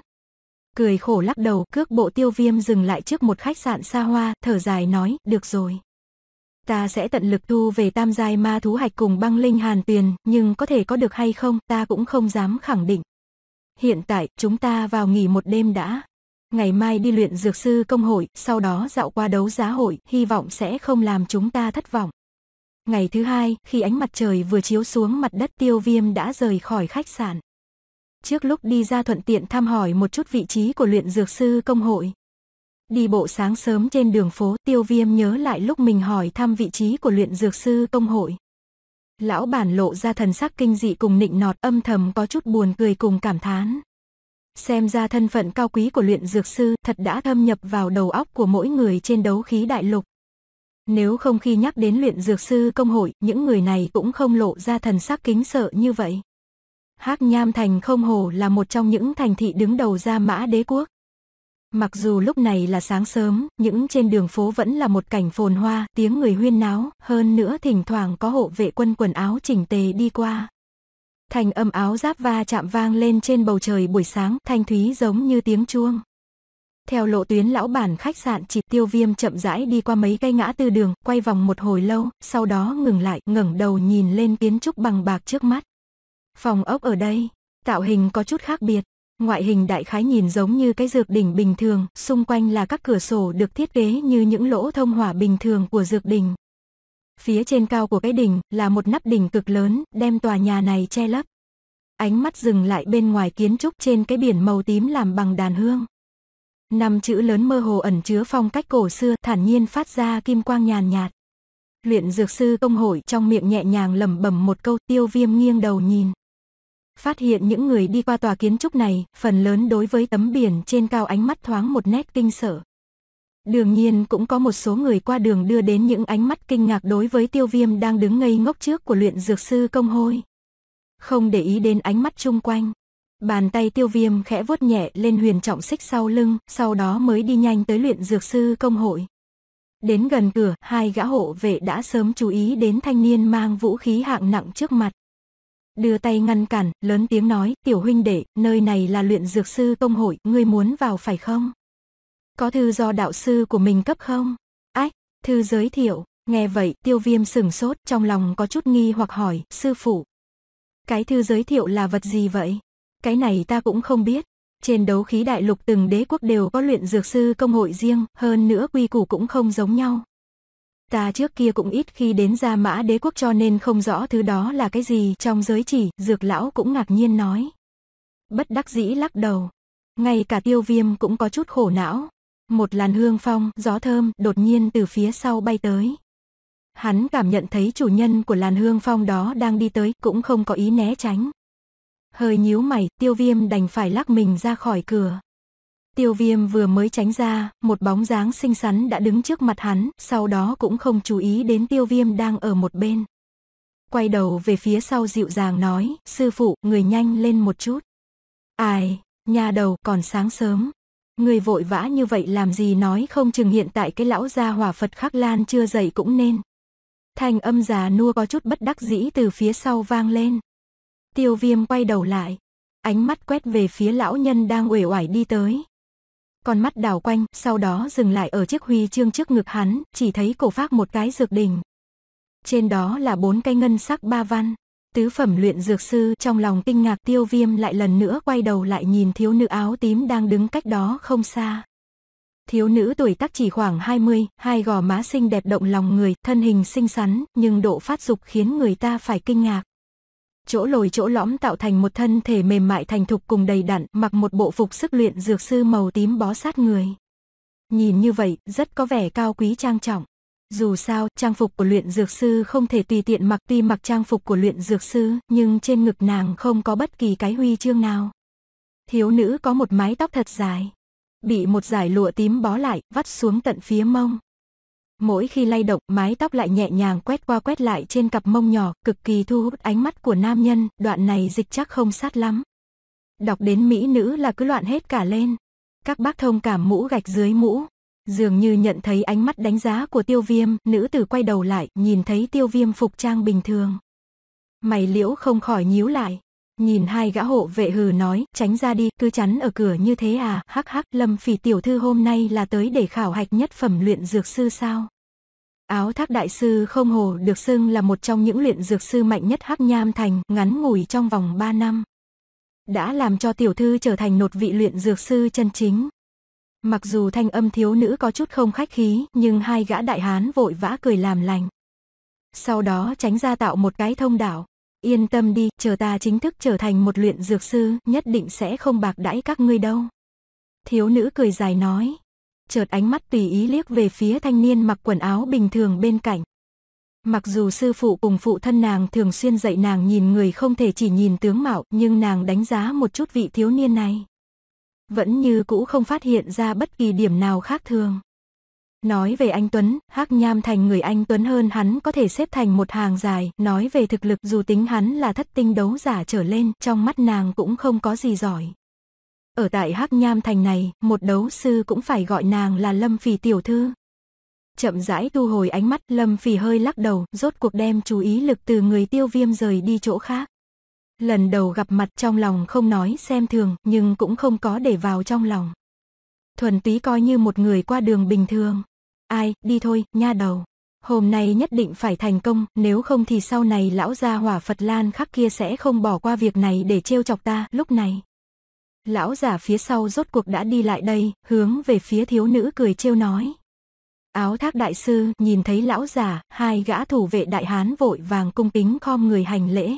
cười khổ lắc đầu, cước bộ tiêu viêm dừng lại trước một khách sạn xa hoa, thở dài nói, được rồi. Ta sẽ tận lực thu về tam giai ma thú hạch cùng băng linh hàn tuyền, nhưng có thể có được hay không, ta cũng không dám khẳng định. Hiện tại, chúng ta vào nghỉ một đêm đã. Ngày mai đi luyện dược sư công hội, sau đó dạo qua đấu giá hội, hy vọng sẽ không làm chúng ta thất vọng. Ngày thứ hai, khi ánh mặt trời vừa chiếu xuống mặt đất tiêu viêm đã rời khỏi khách sạn trước lúc đi ra thuận tiện thăm hỏi một chút vị trí của luyện dược sư công hội. Đi bộ sáng sớm trên đường phố, tiêu viêm nhớ lại lúc mình hỏi thăm vị trí của luyện dược sư công hội. Lão bản lộ ra thần sắc kinh dị cùng nịnh nọt âm thầm có chút buồn cười cùng cảm thán. Xem ra thân phận cao quý của luyện dược sư thật đã thâm nhập vào đầu óc của mỗi người trên đấu khí đại lục. Nếu không khi nhắc đến luyện dược sư công hội, những người này cũng không lộ ra thần sắc kính sợ như vậy. Hắc Nham Thành không hổ là một trong những thành thị đứng đầu Gia Mã Đế Quốc. Mặc dù lúc này là sáng sớm, những trên đường phố vẫn là một cảnh phồn hoa, tiếng người huyên náo, hơn nữa thỉnh thoảng có hộ vệ quân quần áo chỉnh tề đi qua. Thành âm áo giáp va chạm vang lên trên bầu trời buổi sáng, thanh thúy giống như tiếng chuông. Theo lộ tuyến lão bản khách sạn chỉ tiêu viêm chậm rãi đi qua mấy cây ngã tư đường, quay vòng một hồi lâu, sau đó ngừng lại, ngẩng đầu nhìn lên kiến trúc bằng bạc trước mắt. Phòng ốc ở đây, tạo hình có chút khác biệt, ngoại hình đại khái nhìn giống như cái dược đỉnh bình thường, xung quanh là các cửa sổ được thiết kế như những lỗ thông hỏa bình thường của dược đỉnh. Phía trên cao của cái đỉnh là một nắp đỉnh cực lớn, đem tòa nhà này che lấp. Ánh mắt dừng lại bên ngoài kiến trúc trên cái biển màu tím làm bằng đàn hương. Năm chữ lớn mơ hồ ẩn chứa phong cách cổ xưa, thản nhiên phát ra kim quang nhàn nhạt. Luyện dược sư công hội trong miệng nhẹ nhàng lẩm bẩm một câu, Tiêu Viêm nghiêng đầu nhìn. Phát hiện những người đi qua tòa kiến trúc này, phần lớn đối với tấm biển trên cao ánh mắt thoáng một nét kinh sợ. Đương nhiên cũng có một số người qua đường đưa đến những ánh mắt kinh ngạc đối với tiêu viêm đang đứng ngây ngốc trước của luyện dược sư công hôi. Không để ý đến ánh mắt chung quanh. Bàn tay tiêu viêm khẽ vuốt nhẹ lên huyền trọng xích sau lưng, sau đó mới đi nhanh tới luyện dược sư công hội. Đến gần cửa, hai gã hộ vệ đã sớm chú ý đến thanh niên mang vũ khí hạng nặng trước mặt đưa tay ngăn cản, lớn tiếng nói, tiểu huynh đệ, nơi này là luyện dược sư công hội, ngươi muốn vào phải không? Có thư do đạo sư của mình cấp không? Ách, thư giới thiệu, nghe vậy tiêu viêm sừng sốt, trong lòng có chút nghi hoặc hỏi, sư phụ. Cái thư giới thiệu là vật gì vậy? Cái này ta cũng không biết. Trên đấu khí đại lục từng đế quốc đều có luyện dược sư công hội riêng, hơn nữa quy củ cũng không giống nhau. Ta trước kia cũng ít khi đến ra Mã Đế Quốc cho nên không rõ thứ đó là cái gì trong giới chỉ, dược lão cũng ngạc nhiên nói. Bất đắc dĩ lắc đầu. Ngay cả tiêu viêm cũng có chút khổ não. Một làn hương phong, gió thơm đột nhiên từ phía sau bay tới. Hắn cảm nhận thấy chủ nhân của làn hương phong đó đang đi tới, cũng không có ý né tránh. Hơi nhíu mày, tiêu viêm đành phải lắc mình ra khỏi cửa. Tiêu viêm vừa mới tránh ra, một bóng dáng xinh xắn đã đứng trước mặt hắn, sau đó cũng không chú ý đến tiêu viêm đang ở một bên. Quay đầu về phía sau dịu dàng nói, sư phụ, người nhanh lên một chút. Ai, nhà đầu còn sáng sớm. Người vội vã như vậy làm gì nói không chừng hiện tại cái lão gia hỏa Phật khắc lan chưa dậy cũng nên. Thanh âm già nua có chút bất đắc dĩ từ phía sau vang lên. Tiêu viêm quay đầu lại. Ánh mắt quét về phía lão nhân đang uể oải đi tới, con mắt đào quanh, sau đó dừng lại ở chiếc huy chương trước ngực hắn, chỉ thấy cổ phác một cái dược đỉnh. Trên đó là bốn cái ngân sắc ba văn. Tứ phẩm luyện dược sư trong lòng kinh ngạc tiêu viêm lại lần nữa quay đầu lại nhìn thiếu nữ áo tím đang đứng cách đó không xa. Thiếu nữ tuổi tác chỉ khoảng 20, hai gò má xinh đẹp động lòng người, thân hình xinh xắn, nhưng độ phát dục khiến người ta phải kinh ngạc chỗ lồi chỗ lõm tạo thành một thân thể mềm mại thành thục cùng đầy đặn, mặc một bộ phục sức luyện dược sư màu tím bó sát người. Nhìn như vậy, rất có vẻ cao quý trang trọng. Dù sao, trang phục của luyện dược sư không thể tùy tiện mặc tuy mặc trang phục của luyện dược sư, nhưng trên ngực nàng không có bất kỳ cái huy chương nào. Thiếu nữ có một mái tóc thật dài, bị một dải lụa tím bó lại, vắt xuống tận phía mông. Mỗi khi lay động, mái tóc lại nhẹ nhàng quét qua quét lại trên cặp mông nhỏ, cực kỳ thu hút ánh mắt của nam nhân, đoạn này dịch chắc không sát lắm. Đọc đến mỹ nữ là cứ loạn hết cả lên. Các bác thông cảm mũ gạch dưới mũ. Dường như nhận thấy ánh mắt đánh giá của tiêu viêm, nữ tử quay đầu lại, nhìn thấy tiêu viêm phục trang bình thường. Mày liễu không khỏi nhíu lại. Nhìn hai gã hộ vệ hừ nói, tránh ra đi, cứ chắn ở cửa như thế à, hắc hắc, lâm phỉ tiểu thư hôm nay là tới để khảo hạch nhất phẩm luyện dược sư sao. Áo thác đại sư không hồ được xưng là một trong những luyện dược sư mạnh nhất hắc nham thành, ngắn ngủi trong vòng 3 năm. Đã làm cho tiểu thư trở thành nột vị luyện dược sư chân chính. Mặc dù thanh âm thiếu nữ có chút không khách khí, nhưng hai gã đại hán vội vã cười làm lành. Sau đó tránh ra tạo một cái thông đảo. Yên tâm đi, chờ ta chính thức trở thành một luyện dược sư, nhất định sẽ không bạc đãi các ngươi đâu. Thiếu nữ cười dài nói. Chợt ánh mắt tùy ý liếc về phía thanh niên mặc quần áo bình thường bên cạnh. Mặc dù sư phụ cùng phụ thân nàng thường xuyên dạy nàng nhìn người không thể chỉ nhìn tướng mạo, nhưng nàng đánh giá một chút vị thiếu niên này. Vẫn như cũ không phát hiện ra bất kỳ điểm nào khác thường. Nói về anh Tuấn, Hắc Nham Thành người anh Tuấn hơn hắn có thể xếp thành một hàng dài, nói về thực lực dù tính hắn là thất tinh đấu giả trở lên, trong mắt nàng cũng không có gì giỏi. Ở tại Hắc Nham Thành này, một đấu sư cũng phải gọi nàng là Lâm Phì tiểu thư. Chậm rãi thu hồi ánh mắt, Lâm Phì hơi lắc đầu, rốt cuộc đem chú ý lực từ người tiêu viêm rời đi chỗ khác. Lần đầu gặp mặt trong lòng không nói xem thường, nhưng cũng không có để vào trong lòng thuần túy coi như một người qua đường bình thường. Ai, đi thôi, nha đầu. Hôm nay nhất định phải thành công, nếu không thì sau này lão gia hỏa Phật Lan khắc kia sẽ không bỏ qua việc này để trêu chọc ta lúc này. Lão giả phía sau rốt cuộc đã đi lại đây, hướng về phía thiếu nữ cười trêu nói. Áo thác đại sư nhìn thấy lão giả, hai gã thủ vệ đại hán vội vàng cung kính khom người hành lễ.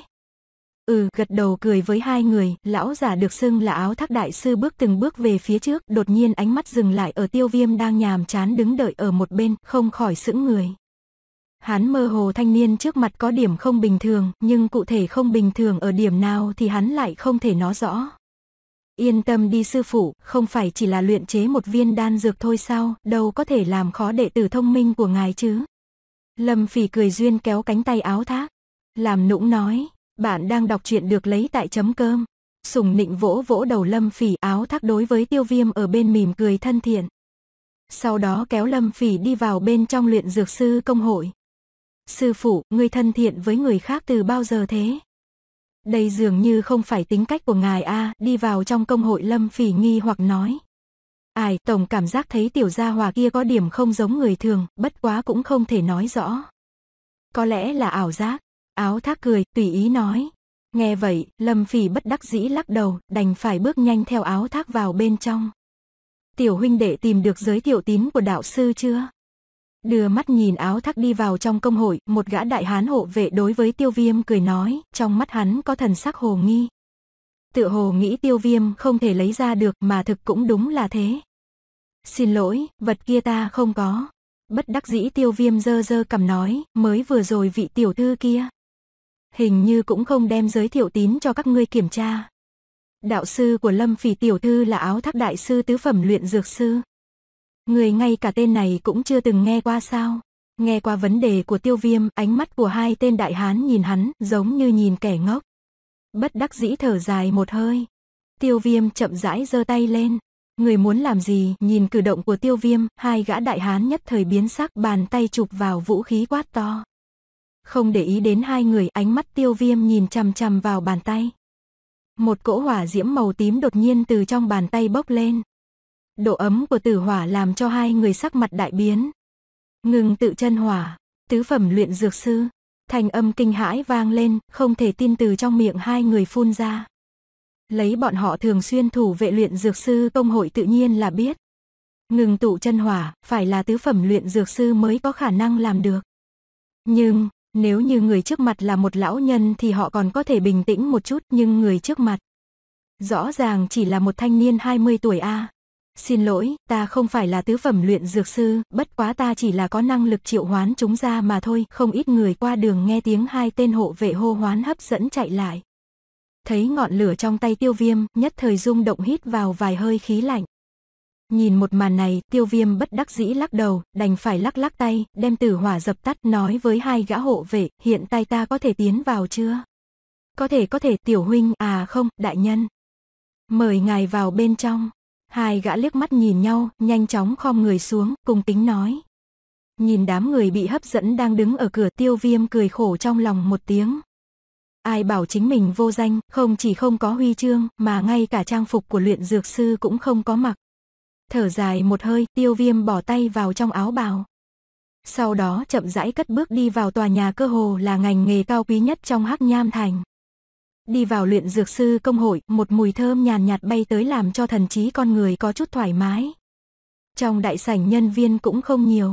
Ừ, gật đầu cười với hai người, lão giả được xưng là áo thác đại sư bước từng bước về phía trước, đột nhiên ánh mắt dừng lại ở tiêu viêm đang nhàm chán đứng đợi ở một bên, không khỏi sững người. Hắn mơ hồ thanh niên trước mặt có điểm không bình thường, nhưng cụ thể không bình thường ở điểm nào thì hắn lại không thể nói rõ. Yên tâm đi sư phụ, không phải chỉ là luyện chế một viên đan dược thôi sao, đâu có thể làm khó đệ tử thông minh của ngài chứ. Lâm phỉ cười duyên kéo cánh tay áo thác. Làm nũng nói, bạn đang đọc truyện được lấy tại chấm cơm. Sùng nịnh vỗ vỗ đầu Lâm Phỉ áo thác đối với tiêu viêm ở bên mỉm cười thân thiện. Sau đó kéo Lâm Phỉ đi vào bên trong luyện dược sư công hội. Sư phụ, người thân thiện với người khác từ bao giờ thế? Đây dường như không phải tính cách của ngài a đi vào trong công hội Lâm Phỉ nghi hoặc nói. Ai, tổng cảm giác thấy tiểu gia hòa kia có điểm không giống người thường, bất quá cũng không thể nói rõ. Có lẽ là ảo giác. Áo thác cười, tùy ý nói. Nghe vậy, Lâm Phỉ bất đắc dĩ lắc đầu, đành phải bước nhanh theo áo thác vào bên trong. Tiểu huynh đệ tìm được giới thiệu tín của đạo sư chưa? Đưa mắt nhìn áo thác đi vào trong công hội, một gã đại hán hộ vệ đối với tiêu viêm cười nói, trong mắt hắn có thần sắc hồ nghi. Tự hồ nghĩ tiêu viêm không thể lấy ra được mà thực cũng đúng là thế. Xin lỗi, vật kia ta không có. Bất đắc dĩ tiêu viêm dơ dơ cầm nói, mới vừa rồi vị tiểu thư kia hình như cũng không đem giới thiệu tín cho các ngươi kiểm tra. Đạo sư của Lâm Phỉ tiểu thư là áo thác đại sư tứ phẩm luyện dược sư. Người ngay cả tên này cũng chưa từng nghe qua sao. Nghe qua vấn đề của tiêu viêm, ánh mắt của hai tên đại hán nhìn hắn giống như nhìn kẻ ngốc. Bất đắc dĩ thở dài một hơi. Tiêu viêm chậm rãi giơ tay lên. Người muốn làm gì, nhìn cử động của tiêu viêm, hai gã đại hán nhất thời biến sắc bàn tay chụp vào vũ khí quát to không để ý đến hai người ánh mắt tiêu viêm nhìn chằm chằm vào bàn tay. Một cỗ hỏa diễm màu tím đột nhiên từ trong bàn tay bốc lên. Độ ấm của tử hỏa làm cho hai người sắc mặt đại biến. Ngừng tự chân hỏa, tứ phẩm luyện dược sư, thành âm kinh hãi vang lên, không thể tin từ trong miệng hai người phun ra. Lấy bọn họ thường xuyên thủ vệ luyện dược sư công hội tự nhiên là biết. Ngừng tụ chân hỏa, phải là tứ phẩm luyện dược sư mới có khả năng làm được. Nhưng, nếu như người trước mặt là một lão nhân thì họ còn có thể bình tĩnh một chút nhưng người trước mặt. Rõ ràng chỉ là một thanh niên 20 tuổi a. Xin lỗi, ta không phải là tứ phẩm luyện dược sư, bất quá ta chỉ là có năng lực triệu hoán chúng ra mà thôi. Không ít người qua đường nghe tiếng hai tên hộ vệ hô hoán hấp dẫn chạy lại. Thấy ngọn lửa trong tay tiêu viêm, nhất thời rung động hít vào vài hơi khí lạnh. Nhìn một màn này, tiêu viêm bất đắc dĩ lắc đầu, đành phải lắc lắc tay, đem tử hỏa dập tắt, nói với hai gã hộ vệ, hiện tại ta có thể tiến vào chưa? Có thể có thể tiểu huynh, à không, đại nhân. Mời ngài vào bên trong. Hai gã liếc mắt nhìn nhau, nhanh chóng khom người xuống, cùng tính nói. Nhìn đám người bị hấp dẫn đang đứng ở cửa tiêu viêm cười khổ trong lòng một tiếng. Ai bảo chính mình vô danh, không chỉ không có huy chương, mà ngay cả trang phục của luyện dược sư cũng không có mặc. Thở dài một hơi, tiêu viêm bỏ tay vào trong áo bào. Sau đó chậm rãi cất bước đi vào tòa nhà cơ hồ là ngành nghề cao quý nhất trong hắc nham thành. Đi vào luyện dược sư công hội, một mùi thơm nhàn nhạt, bay tới làm cho thần trí con người có chút thoải mái. Trong đại sảnh nhân viên cũng không nhiều.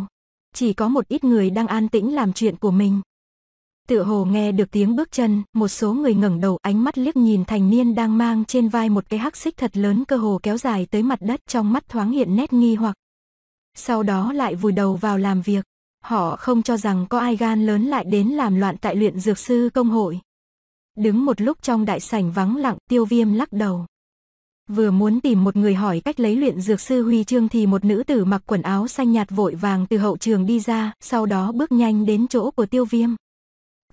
Chỉ có một ít người đang an tĩnh làm chuyện của mình. Tựa hồ nghe được tiếng bước chân, một số người ngẩng đầu ánh mắt liếc nhìn thành niên đang mang trên vai một cái hắc xích thật lớn cơ hồ kéo dài tới mặt đất trong mắt thoáng hiện nét nghi hoặc. Sau đó lại vùi đầu vào làm việc. Họ không cho rằng có ai gan lớn lại đến làm loạn tại luyện dược sư công hội. Đứng một lúc trong đại sảnh vắng lặng tiêu viêm lắc đầu. Vừa muốn tìm một người hỏi cách lấy luyện dược sư huy chương thì một nữ tử mặc quần áo xanh nhạt vội vàng từ hậu trường đi ra, sau đó bước nhanh đến chỗ của tiêu viêm.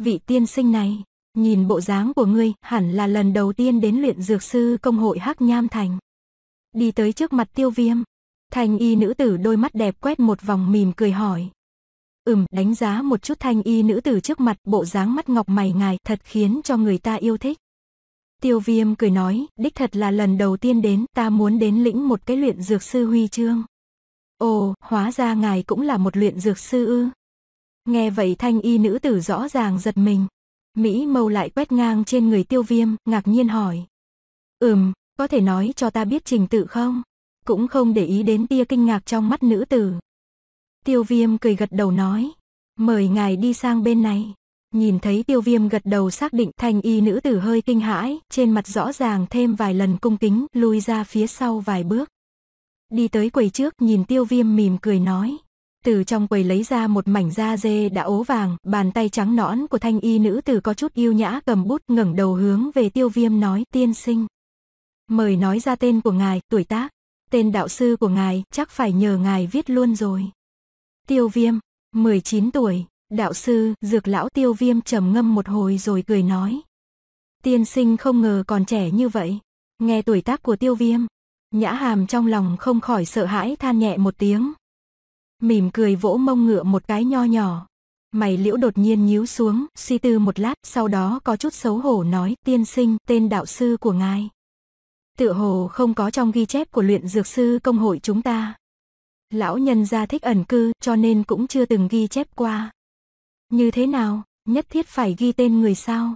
Vị tiên sinh này, nhìn bộ dáng của ngươi hẳn là lần đầu tiên đến luyện dược sư công hội Hắc Nham Thành. Đi tới trước mặt tiêu viêm, thanh y nữ tử đôi mắt đẹp quét một vòng mỉm cười hỏi. Ừm, đánh giá một chút thanh y nữ tử trước mặt bộ dáng mắt ngọc mày ngài thật khiến cho người ta yêu thích. Tiêu viêm cười nói, đích thật là lần đầu tiên đến, ta muốn đến lĩnh một cái luyện dược sư huy chương. Ồ, hóa ra ngài cũng là một luyện dược sư ư. Nghe vậy thanh y nữ tử rõ ràng giật mình. Mỹ mâu lại quét ngang trên người tiêu viêm, ngạc nhiên hỏi. Ừm, có thể nói cho ta biết trình tự không? Cũng không để ý đến tia kinh ngạc trong mắt nữ tử. Tiêu viêm cười gật đầu nói. Mời ngài đi sang bên này. Nhìn thấy tiêu viêm gật đầu xác định thanh y nữ tử hơi kinh hãi, trên mặt rõ ràng thêm vài lần cung kính, lùi ra phía sau vài bước. Đi tới quầy trước nhìn tiêu viêm mỉm cười nói từ trong quầy lấy ra một mảnh da dê đã ố vàng, bàn tay trắng nõn của thanh y nữ tử có chút yêu nhã cầm bút ngẩng đầu hướng về tiêu viêm nói tiên sinh. Mời nói ra tên của ngài, tuổi tác, tên đạo sư của ngài, chắc phải nhờ ngài viết luôn rồi. Tiêu viêm, 19 tuổi, đạo sư, dược lão tiêu viêm trầm ngâm một hồi rồi cười nói. Tiên sinh không ngờ còn trẻ như vậy, nghe tuổi tác của tiêu viêm, nhã hàm trong lòng không khỏi sợ hãi than nhẹ một tiếng, mỉm cười vỗ mông ngựa một cái nho nhỏ. Mày liễu đột nhiên nhíu xuống, suy tư một lát, sau đó có chút xấu hổ nói, tiên sinh, tên đạo sư của ngài. tựa hồ không có trong ghi chép của luyện dược sư công hội chúng ta. Lão nhân gia thích ẩn cư, cho nên cũng chưa từng ghi chép qua. Như thế nào, nhất thiết phải ghi tên người sao?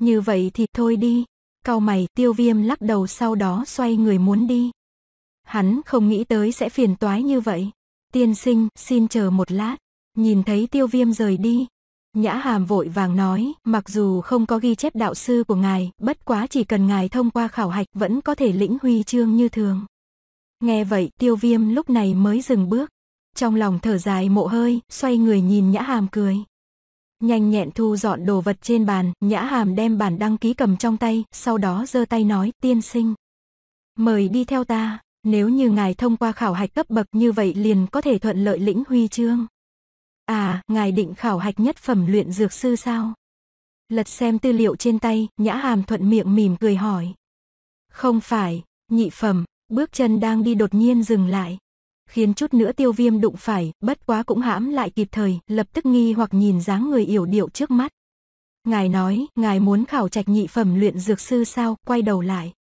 Như vậy thì thôi đi. Cao mày, tiêu viêm lắc đầu sau đó xoay người muốn đi. Hắn không nghĩ tới sẽ phiền toái như vậy. Tiên sinh, xin chờ một lát. Nhìn thấy tiêu viêm rời đi. Nhã hàm vội vàng nói, mặc dù không có ghi chép đạo sư của ngài, bất quá chỉ cần ngài thông qua khảo hạch vẫn có thể lĩnh huy chương như thường. Nghe vậy, tiêu viêm lúc này mới dừng bước. Trong lòng thở dài mộ hơi, xoay người nhìn nhã hàm cười. Nhanh nhẹn thu dọn đồ vật trên bàn, nhã hàm đem bản đăng ký cầm trong tay, sau đó giơ tay nói, tiên sinh. Mời đi theo ta. Nếu như ngài thông qua khảo hạch cấp bậc như vậy liền có thể thuận lợi lĩnh huy chương. À, ngài định khảo hạch nhất phẩm luyện dược sư sao? Lật xem tư liệu trên tay, nhã hàm thuận miệng mỉm cười hỏi. Không phải, nhị phẩm, bước chân đang đi đột nhiên dừng lại. Khiến chút nữa tiêu viêm đụng phải, bất quá cũng hãm lại kịp thời, lập tức nghi hoặc nhìn dáng người yểu điệu trước mắt. Ngài nói, ngài muốn khảo trạch nhị phẩm luyện dược sư sao, quay đầu lại.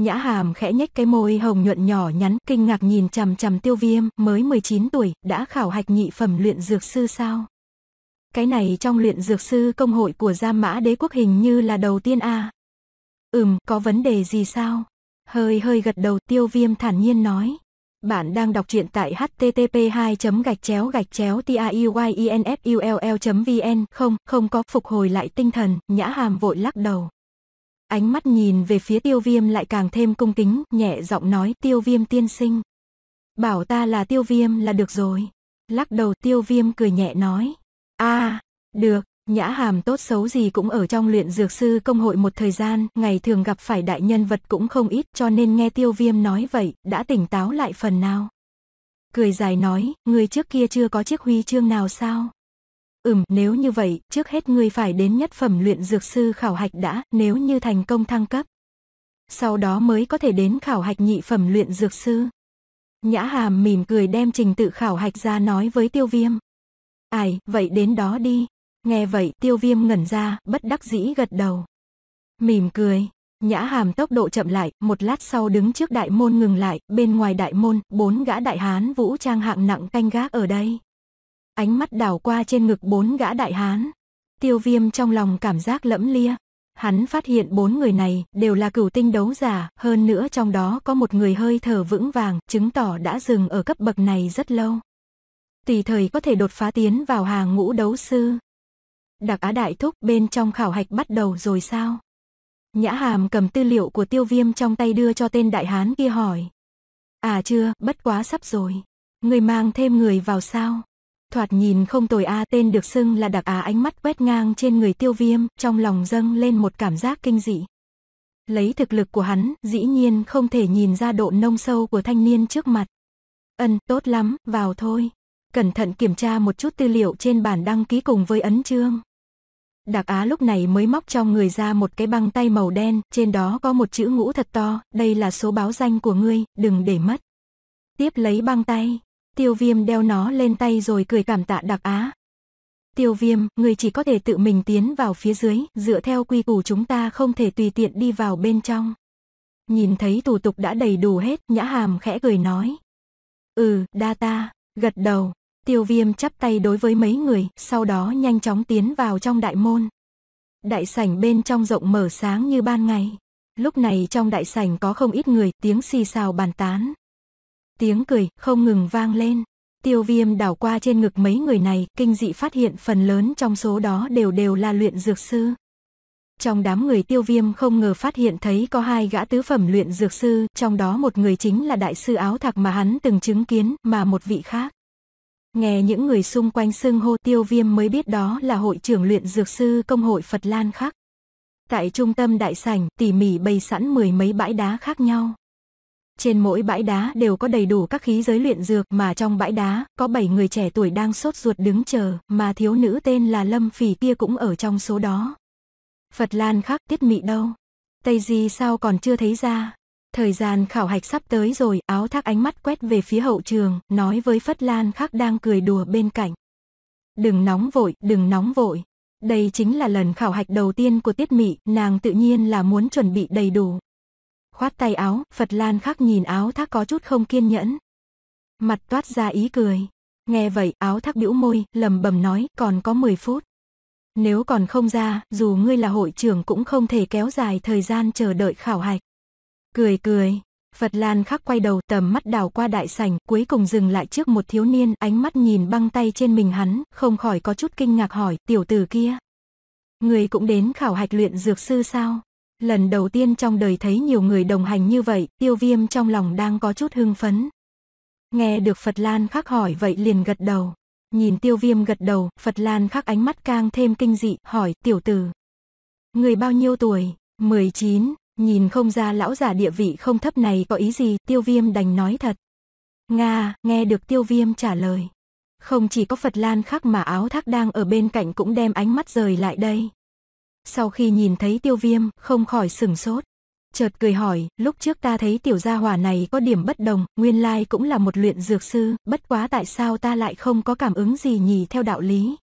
Nhã hàm khẽ nhếch cái môi hồng nhuận nhỏ nhắn, kinh ngạc nhìn chằm chằm tiêu viêm, mới 19 tuổi, đã khảo hạch nhị phẩm luyện dược sư sao? Cái này trong luyện dược sư công hội của Gia Mã Đế Quốc hình như là đầu tiên a à? Ừm, có vấn đề gì sao? Hơi hơi gật đầu tiêu viêm thản nhiên nói. Bạn đang đọc truyện tại http 2 gạch chéo gạch chéo tiayuyenfull vn không, không có phục hồi lại tinh thần, nhã hàm vội lắc đầu. Ánh mắt nhìn về phía tiêu viêm lại càng thêm cung kính, nhẹ giọng nói tiêu viêm tiên sinh. Bảo ta là tiêu viêm là được rồi. Lắc đầu tiêu viêm cười nhẹ nói. a được, Nhã hàm tốt xấu gì cũng ở trong luyện dược sư công hội một thời gian, ngày thường gặp phải đại nhân vật cũng không ít cho nên nghe tiêu viêm nói vậy, đã tỉnh táo lại phần nào. Cười dài nói, người trước kia chưa có chiếc huy chương nào sao? Ừm, nếu như vậy, trước hết ngươi phải đến nhất phẩm luyện dược sư khảo hạch đã, nếu như thành công thăng cấp. Sau đó mới có thể đến khảo hạch nhị phẩm luyện dược sư. Nhã hàm mỉm cười đem trình tự khảo hạch ra nói với tiêu viêm. Ai, vậy đến đó đi. Nghe vậy tiêu viêm ngẩn ra, bất đắc dĩ gật đầu. Mỉm cười, nhã hàm tốc độ chậm lại, một lát sau đứng trước đại môn ngừng lại, bên ngoài đại môn, bốn gã đại hán vũ trang hạng nặng canh gác ở đây ánh mắt đảo qua trên ngực bốn gã đại hán. Tiêu viêm trong lòng cảm giác lẫm lia. Hắn phát hiện bốn người này đều là cửu tinh đấu giả, hơn nữa trong đó có một người hơi thở vững vàng, chứng tỏ đã dừng ở cấp bậc này rất lâu. Tùy thời có thể đột phá tiến vào hàng ngũ đấu sư. Đặc Á Đại Thúc bên trong khảo hạch bắt đầu rồi sao? Nhã Hàm cầm tư liệu của tiêu viêm trong tay đưa cho tên đại hán kia hỏi. À chưa, bất quá sắp rồi. Người mang thêm người vào sao? Thoạt nhìn không tồi a tên được xưng là đặc á ánh mắt quét ngang trên người tiêu viêm, trong lòng dâng lên một cảm giác kinh dị. Lấy thực lực của hắn, dĩ nhiên không thể nhìn ra độ nông sâu của thanh niên trước mặt. Ân, tốt lắm, vào thôi. Cẩn thận kiểm tra một chút tư liệu trên bản đăng ký cùng với ấn chương. Đặc Á lúc này mới móc trong người ra một cái băng tay màu đen, trên đó có một chữ ngũ thật to, đây là số báo danh của ngươi, đừng để mất. Tiếp lấy băng tay, Tiêu viêm đeo nó lên tay rồi cười cảm tạ đặc á. Tiêu viêm, người chỉ có thể tự mình tiến vào phía dưới, dựa theo quy củ chúng ta không thể tùy tiện đi vào bên trong. Nhìn thấy thủ tục đã đầy đủ hết, nhã hàm khẽ cười nói. Ừ, đa ta, gật đầu, tiêu viêm chắp tay đối với mấy người, sau đó nhanh chóng tiến vào trong đại môn. Đại sảnh bên trong rộng mở sáng như ban ngày. Lúc này trong đại sảnh có không ít người, tiếng xì xào bàn tán. Tiếng cười không ngừng vang lên. Tiêu viêm đảo qua trên ngực mấy người này, kinh dị phát hiện phần lớn trong số đó đều đều là luyện dược sư. Trong đám người tiêu viêm không ngờ phát hiện thấy có hai gã tứ phẩm luyện dược sư, trong đó một người chính là đại sư áo thạc mà hắn từng chứng kiến, mà một vị khác. Nghe những người xung quanh xưng hô tiêu viêm mới biết đó là hội trưởng luyện dược sư công hội Phật Lan khác. Tại trung tâm đại sảnh, tỉ mỉ bày sẵn mười mấy bãi đá khác nhau. Trên mỗi bãi đá đều có đầy đủ các khí giới luyện dược mà trong bãi đá có 7 người trẻ tuổi đang sốt ruột đứng chờ mà thiếu nữ tên là Lâm Phỉ kia cũng ở trong số đó. Phật Lan khắc tiết mị đâu? Tây Di sao còn chưa thấy ra? Thời gian khảo hạch sắp tới rồi, áo thác ánh mắt quét về phía hậu trường, nói với phật Lan khác đang cười đùa bên cạnh. Đừng nóng vội, đừng nóng vội. Đây chính là lần khảo hạch đầu tiên của tiết mị, nàng tự nhiên là muốn chuẩn bị đầy đủ khoát tay áo, Phật Lan khắc nhìn áo thác có chút không kiên nhẫn. Mặt toát ra ý cười. Nghe vậy, áo thác bĩu môi, lầm bầm nói, còn có 10 phút. Nếu còn không ra, dù ngươi là hội trưởng cũng không thể kéo dài thời gian chờ đợi khảo hạch. Cười cười, Phật Lan khắc quay đầu tầm mắt đào qua đại sảnh, cuối cùng dừng lại trước một thiếu niên, ánh mắt nhìn băng tay trên mình hắn, không khỏi có chút kinh ngạc hỏi, tiểu tử kia. Người cũng đến khảo hạch luyện dược sư sao? Lần đầu tiên trong đời thấy nhiều người đồng hành như vậy, tiêu viêm trong lòng đang có chút hưng phấn. Nghe được Phật Lan khắc hỏi vậy liền gật đầu. Nhìn tiêu viêm gật đầu, Phật Lan khắc ánh mắt càng thêm kinh dị, hỏi, tiểu tử. Người bao nhiêu tuổi? 19, nhìn không ra lão giả địa vị không thấp này có ý gì, tiêu viêm đành nói thật. Nga, nghe được tiêu viêm trả lời. Không chỉ có Phật Lan khắc mà áo thác đang ở bên cạnh cũng đem ánh mắt rời lại đây. Sau khi nhìn thấy tiêu viêm, không khỏi sừng sốt. Chợt cười hỏi, lúc trước ta thấy tiểu gia hỏa này có điểm bất đồng, nguyên lai cũng là một luyện dược sư, bất quá tại sao ta lại không có cảm ứng gì nhỉ theo đạo lý.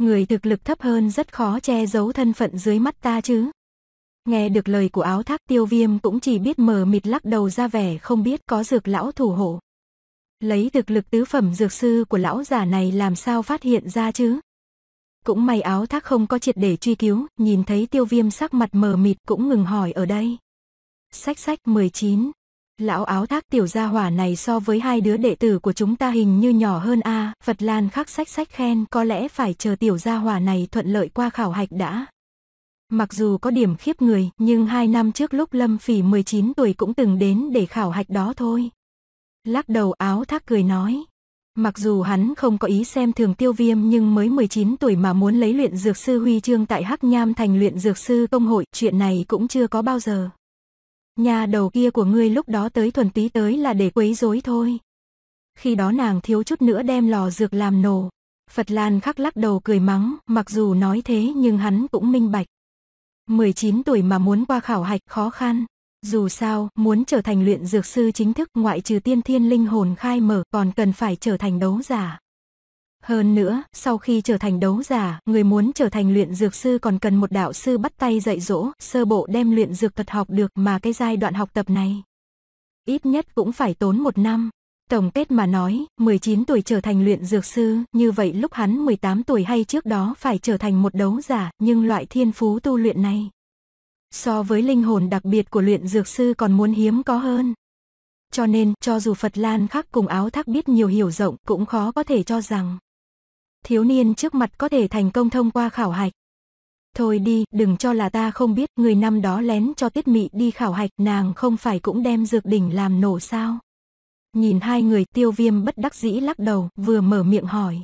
Người thực lực thấp hơn rất khó che giấu thân phận dưới mắt ta chứ. Nghe được lời của áo thác tiêu viêm cũng chỉ biết mờ mịt lắc đầu ra vẻ không biết có dược lão thủ hộ. Lấy thực lực tứ phẩm dược sư của lão già này làm sao phát hiện ra chứ? Cũng may áo thác không có triệt để truy cứu, nhìn thấy tiêu viêm sắc mặt mờ mịt cũng ngừng hỏi ở đây. Sách sách 19. Lão áo thác tiểu gia hỏa này so với hai đứa đệ tử của chúng ta hình như nhỏ hơn a à, Phật Lan khắc sách sách khen có lẽ phải chờ tiểu gia hỏa này thuận lợi qua khảo hạch đã. Mặc dù có điểm khiếp người, nhưng hai năm trước lúc Lâm Phỉ 19 tuổi cũng từng đến để khảo hạch đó thôi. Lắc đầu áo thác cười nói, Mặc dù hắn không có ý xem thường tiêu viêm nhưng mới 19 tuổi mà muốn lấy luyện dược sư huy chương tại Hắc Nham thành luyện dược sư công hội, chuyện này cũng chưa có bao giờ. Nhà đầu kia của ngươi lúc đó tới thuần tí tới là để quấy rối thôi. Khi đó nàng thiếu chút nữa đem lò dược làm nổ. Phật Lan khắc lắc đầu cười mắng, mặc dù nói thế nhưng hắn cũng minh bạch. 19 tuổi mà muốn qua khảo hạch khó khăn. Dù sao, muốn trở thành luyện dược sư chính thức ngoại trừ tiên thiên linh hồn khai mở còn cần phải trở thành đấu giả. Hơn nữa, sau khi trở thành đấu giả, người muốn trở thành luyện dược sư còn cần một đạo sư bắt tay dạy dỗ, sơ bộ đem luyện dược thuật học được mà cái giai đoạn học tập này. Ít nhất cũng phải tốn một năm. Tổng kết mà nói, 19 tuổi trở thành luyện dược sư, như vậy lúc hắn 18 tuổi hay trước đó phải trở thành một đấu giả, nhưng loại thiên phú tu luyện này so với linh hồn đặc biệt của luyện dược sư còn muốn hiếm có hơn. Cho nên, cho dù Phật Lan Khắc cùng áo thác biết nhiều hiểu rộng cũng khó có thể cho rằng thiếu niên trước mặt có thể thành công thông qua khảo hạch. Thôi đi, đừng cho là ta không biết, người năm đó lén cho tiết mị đi khảo hạch, nàng không phải cũng đem dược đỉnh làm nổ sao. Nhìn hai người tiêu viêm bất đắc dĩ lắc đầu, vừa mở miệng hỏi.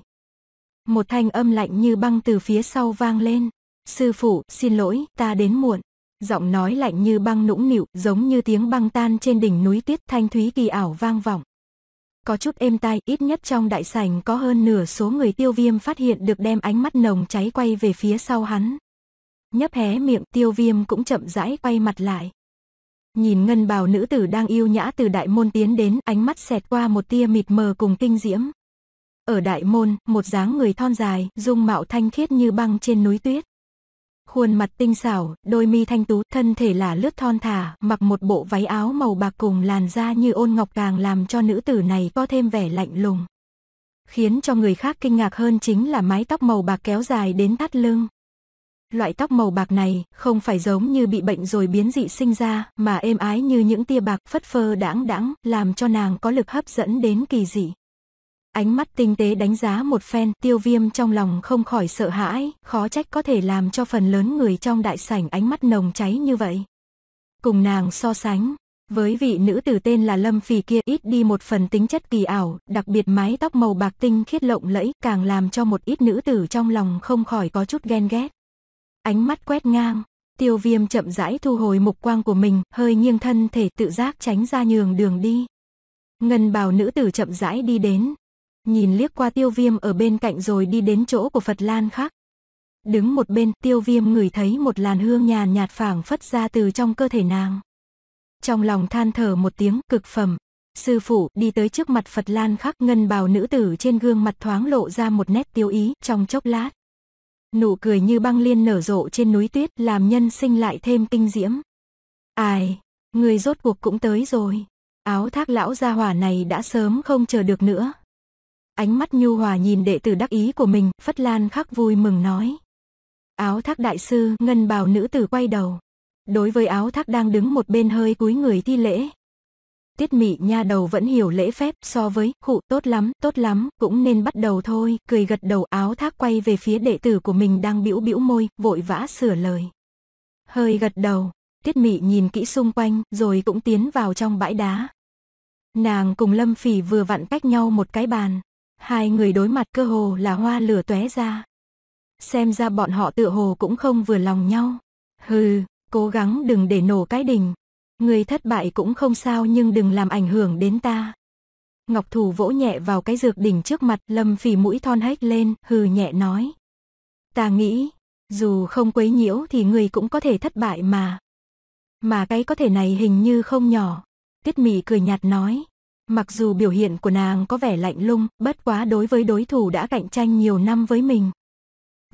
Một thanh âm lạnh như băng từ phía sau vang lên. Sư phụ, xin lỗi, ta đến muộn giọng nói lạnh như băng nũng nịu, giống như tiếng băng tan trên đỉnh núi tuyết thanh thúy kỳ ảo vang vọng. Có chút êm tai, ít nhất trong đại sảnh có hơn nửa số người tiêu viêm phát hiện được đem ánh mắt nồng cháy quay về phía sau hắn. Nhấp hé miệng tiêu viêm cũng chậm rãi quay mặt lại. Nhìn ngân bào nữ tử đang yêu nhã từ đại môn tiến đến, ánh mắt xẹt qua một tia mịt mờ cùng kinh diễm. Ở đại môn, một dáng người thon dài, dung mạo thanh khiết như băng trên núi tuyết khuôn mặt tinh xảo, đôi mi thanh tú, thân thể là lướt thon thả, mặc một bộ váy áo màu bạc cùng làn da như ôn ngọc càng làm cho nữ tử này có thêm vẻ lạnh lùng. Khiến cho người khác kinh ngạc hơn chính là mái tóc màu bạc kéo dài đến thắt lưng. Loại tóc màu bạc này không phải giống như bị bệnh rồi biến dị sinh ra, mà êm ái như những tia bạc phất phơ đãng đãng, làm cho nàng có lực hấp dẫn đến kỳ dị. Ánh mắt tinh tế đánh giá một phen, tiêu viêm trong lòng không khỏi sợ hãi, khó trách có thể làm cho phần lớn người trong đại sảnh ánh mắt nồng cháy như vậy. Cùng nàng so sánh, với vị nữ tử tên là Lâm Phì kia ít đi một phần tính chất kỳ ảo, đặc biệt mái tóc màu bạc tinh khiết lộng lẫy càng làm cho một ít nữ tử trong lòng không khỏi có chút ghen ghét. Ánh mắt quét ngang, tiêu viêm chậm rãi thu hồi mục quang của mình, hơi nghiêng thân thể tự giác tránh ra nhường đường đi. Ngân bào nữ tử chậm rãi đi đến, nhìn liếc qua tiêu viêm ở bên cạnh rồi đi đến chỗ của Phật Lan khác. Đứng một bên tiêu viêm ngửi thấy một làn hương nhàn nhạt phảng phất ra từ trong cơ thể nàng. Trong lòng than thở một tiếng cực phẩm, sư phụ đi tới trước mặt Phật Lan khắc ngân bào nữ tử trên gương mặt thoáng lộ ra một nét tiêu ý trong chốc lát. Nụ cười như băng liên nở rộ trên núi tuyết làm nhân sinh lại thêm kinh diễm. Ai, người rốt cuộc cũng tới rồi. Áo thác lão gia hỏa này đã sớm không chờ được nữa. Ánh mắt nhu hòa nhìn đệ tử đắc ý của mình, Phất Lan khắc vui mừng nói. Áo thác đại sư, ngân bào nữ tử quay đầu. Đối với áo thác đang đứng một bên hơi cúi người thi lễ. Tiết mị nha đầu vẫn hiểu lễ phép so với khụ tốt lắm, tốt lắm, cũng nên bắt đầu thôi, cười gật đầu áo thác quay về phía đệ tử của mình đang bĩu bĩu môi, vội vã sửa lời. Hơi gật đầu, tiết mị nhìn kỹ xung quanh, rồi cũng tiến vào trong bãi đá. Nàng cùng Lâm Phỉ vừa vặn cách nhau một cái bàn. Hai người đối mặt cơ hồ là hoa lửa tóe ra. Xem ra bọn họ tựa hồ cũng không vừa lòng nhau. Hừ, cố gắng đừng để nổ cái đình. Người thất bại cũng không sao nhưng đừng làm ảnh hưởng đến ta. Ngọc Thủ vỗ nhẹ vào cái dược đỉnh trước mặt Lâm Phỉ mũi thon hếch lên, hừ nhẹ nói. Ta nghĩ, dù không quấy nhiễu thì người cũng có thể thất bại mà. Mà cái có thể này hình như không nhỏ. Tiết Mị cười nhạt nói. Mặc dù biểu hiện của nàng có vẻ lạnh lung, bất quá đối với đối thủ đã cạnh tranh nhiều năm với mình.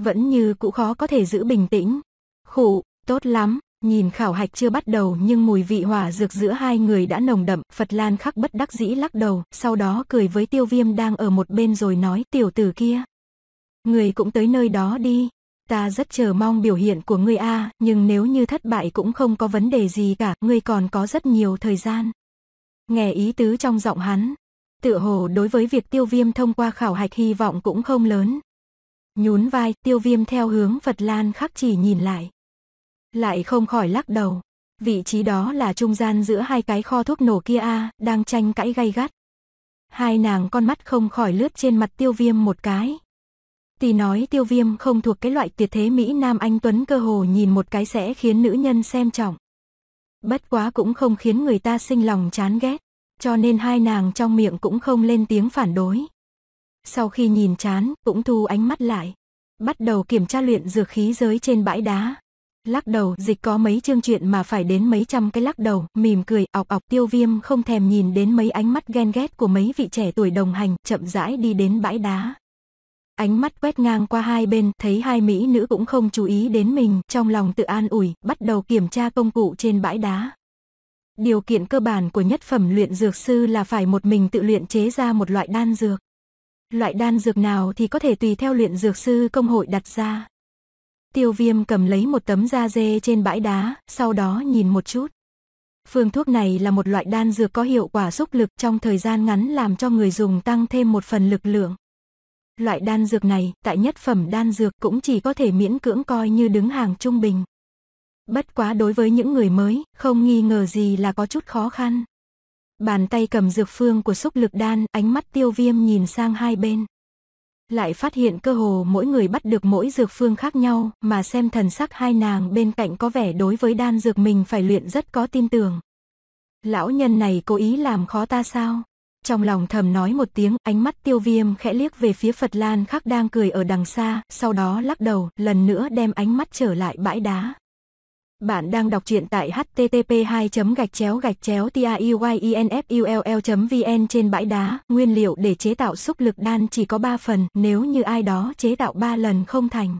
Vẫn như cũ khó có thể giữ bình tĩnh. Khủ, tốt lắm, nhìn khảo hạch chưa bắt đầu nhưng mùi vị hỏa dược giữa hai người đã nồng đậm. Phật Lan khắc bất đắc dĩ lắc đầu, sau đó cười với tiêu viêm đang ở một bên rồi nói tiểu tử kia. Người cũng tới nơi đó đi. Ta rất chờ mong biểu hiện của ngươi a, nhưng nếu như thất bại cũng không có vấn đề gì cả, ngươi còn có rất nhiều thời gian. Nghe ý tứ trong giọng hắn, tựa hồ đối với việc tiêu viêm thông qua khảo hạch hy vọng cũng không lớn. Nhún vai, tiêu viêm theo hướng Phật Lan khắc chỉ nhìn lại. Lại không khỏi lắc đầu. Vị trí đó là trung gian giữa hai cái kho thuốc nổ kia a đang tranh cãi gay gắt. Hai nàng con mắt không khỏi lướt trên mặt tiêu viêm một cái. Tì nói tiêu viêm không thuộc cái loại tuyệt thế Mỹ Nam Anh Tuấn cơ hồ nhìn một cái sẽ khiến nữ nhân xem trọng. Bất quá cũng không khiến người ta sinh lòng chán ghét, cho nên hai nàng trong miệng cũng không lên tiếng phản đối. Sau khi nhìn chán, cũng thu ánh mắt lại, bắt đầu kiểm tra luyện dược khí giới trên bãi đá. Lắc đầu, dịch có mấy chương chuyện mà phải đến mấy trăm cái lắc đầu, mỉm cười, ọc ọc tiêu viêm không thèm nhìn đến mấy ánh mắt ghen ghét của mấy vị trẻ tuổi đồng hành, chậm rãi đi đến bãi đá. Ánh mắt quét ngang qua hai bên, thấy hai mỹ nữ cũng không chú ý đến mình, trong lòng tự an ủi, bắt đầu kiểm tra công cụ trên bãi đá. Điều kiện cơ bản của nhất phẩm luyện dược sư là phải một mình tự luyện chế ra một loại đan dược. Loại đan dược nào thì có thể tùy theo luyện dược sư công hội đặt ra. Tiêu viêm cầm lấy một tấm da dê trên bãi đá, sau đó nhìn một chút. Phương thuốc này là một loại đan dược có hiệu quả xúc lực trong thời gian ngắn làm cho người dùng tăng thêm một phần lực lượng. Loại đan dược này, tại nhất phẩm đan dược cũng chỉ có thể miễn cưỡng coi như đứng hàng trung bình. Bất quá đối với những người mới, không nghi ngờ gì là có chút khó khăn. Bàn tay cầm dược phương của xúc lực đan, ánh mắt tiêu viêm nhìn sang hai bên. Lại phát hiện cơ hồ mỗi người bắt được mỗi dược phương khác nhau, mà xem thần sắc hai nàng bên cạnh có vẻ đối với đan dược mình phải luyện rất có tin tưởng. Lão nhân này cố ý làm khó ta sao? trong lòng thầm nói một tiếng, ánh mắt tiêu viêm khẽ liếc về phía Phật Lan khắc đang cười ở đằng xa, sau đó lắc đầu, lần nữa đem ánh mắt trở lại bãi đá. Bạn đang đọc truyện tại http 2 gạch chéo gạch chéo tiayuinfull.vn trên bãi đá, nguyên liệu để chế tạo xúc lực đan chỉ có 3 phần, nếu như ai đó chế tạo 3 lần không thành.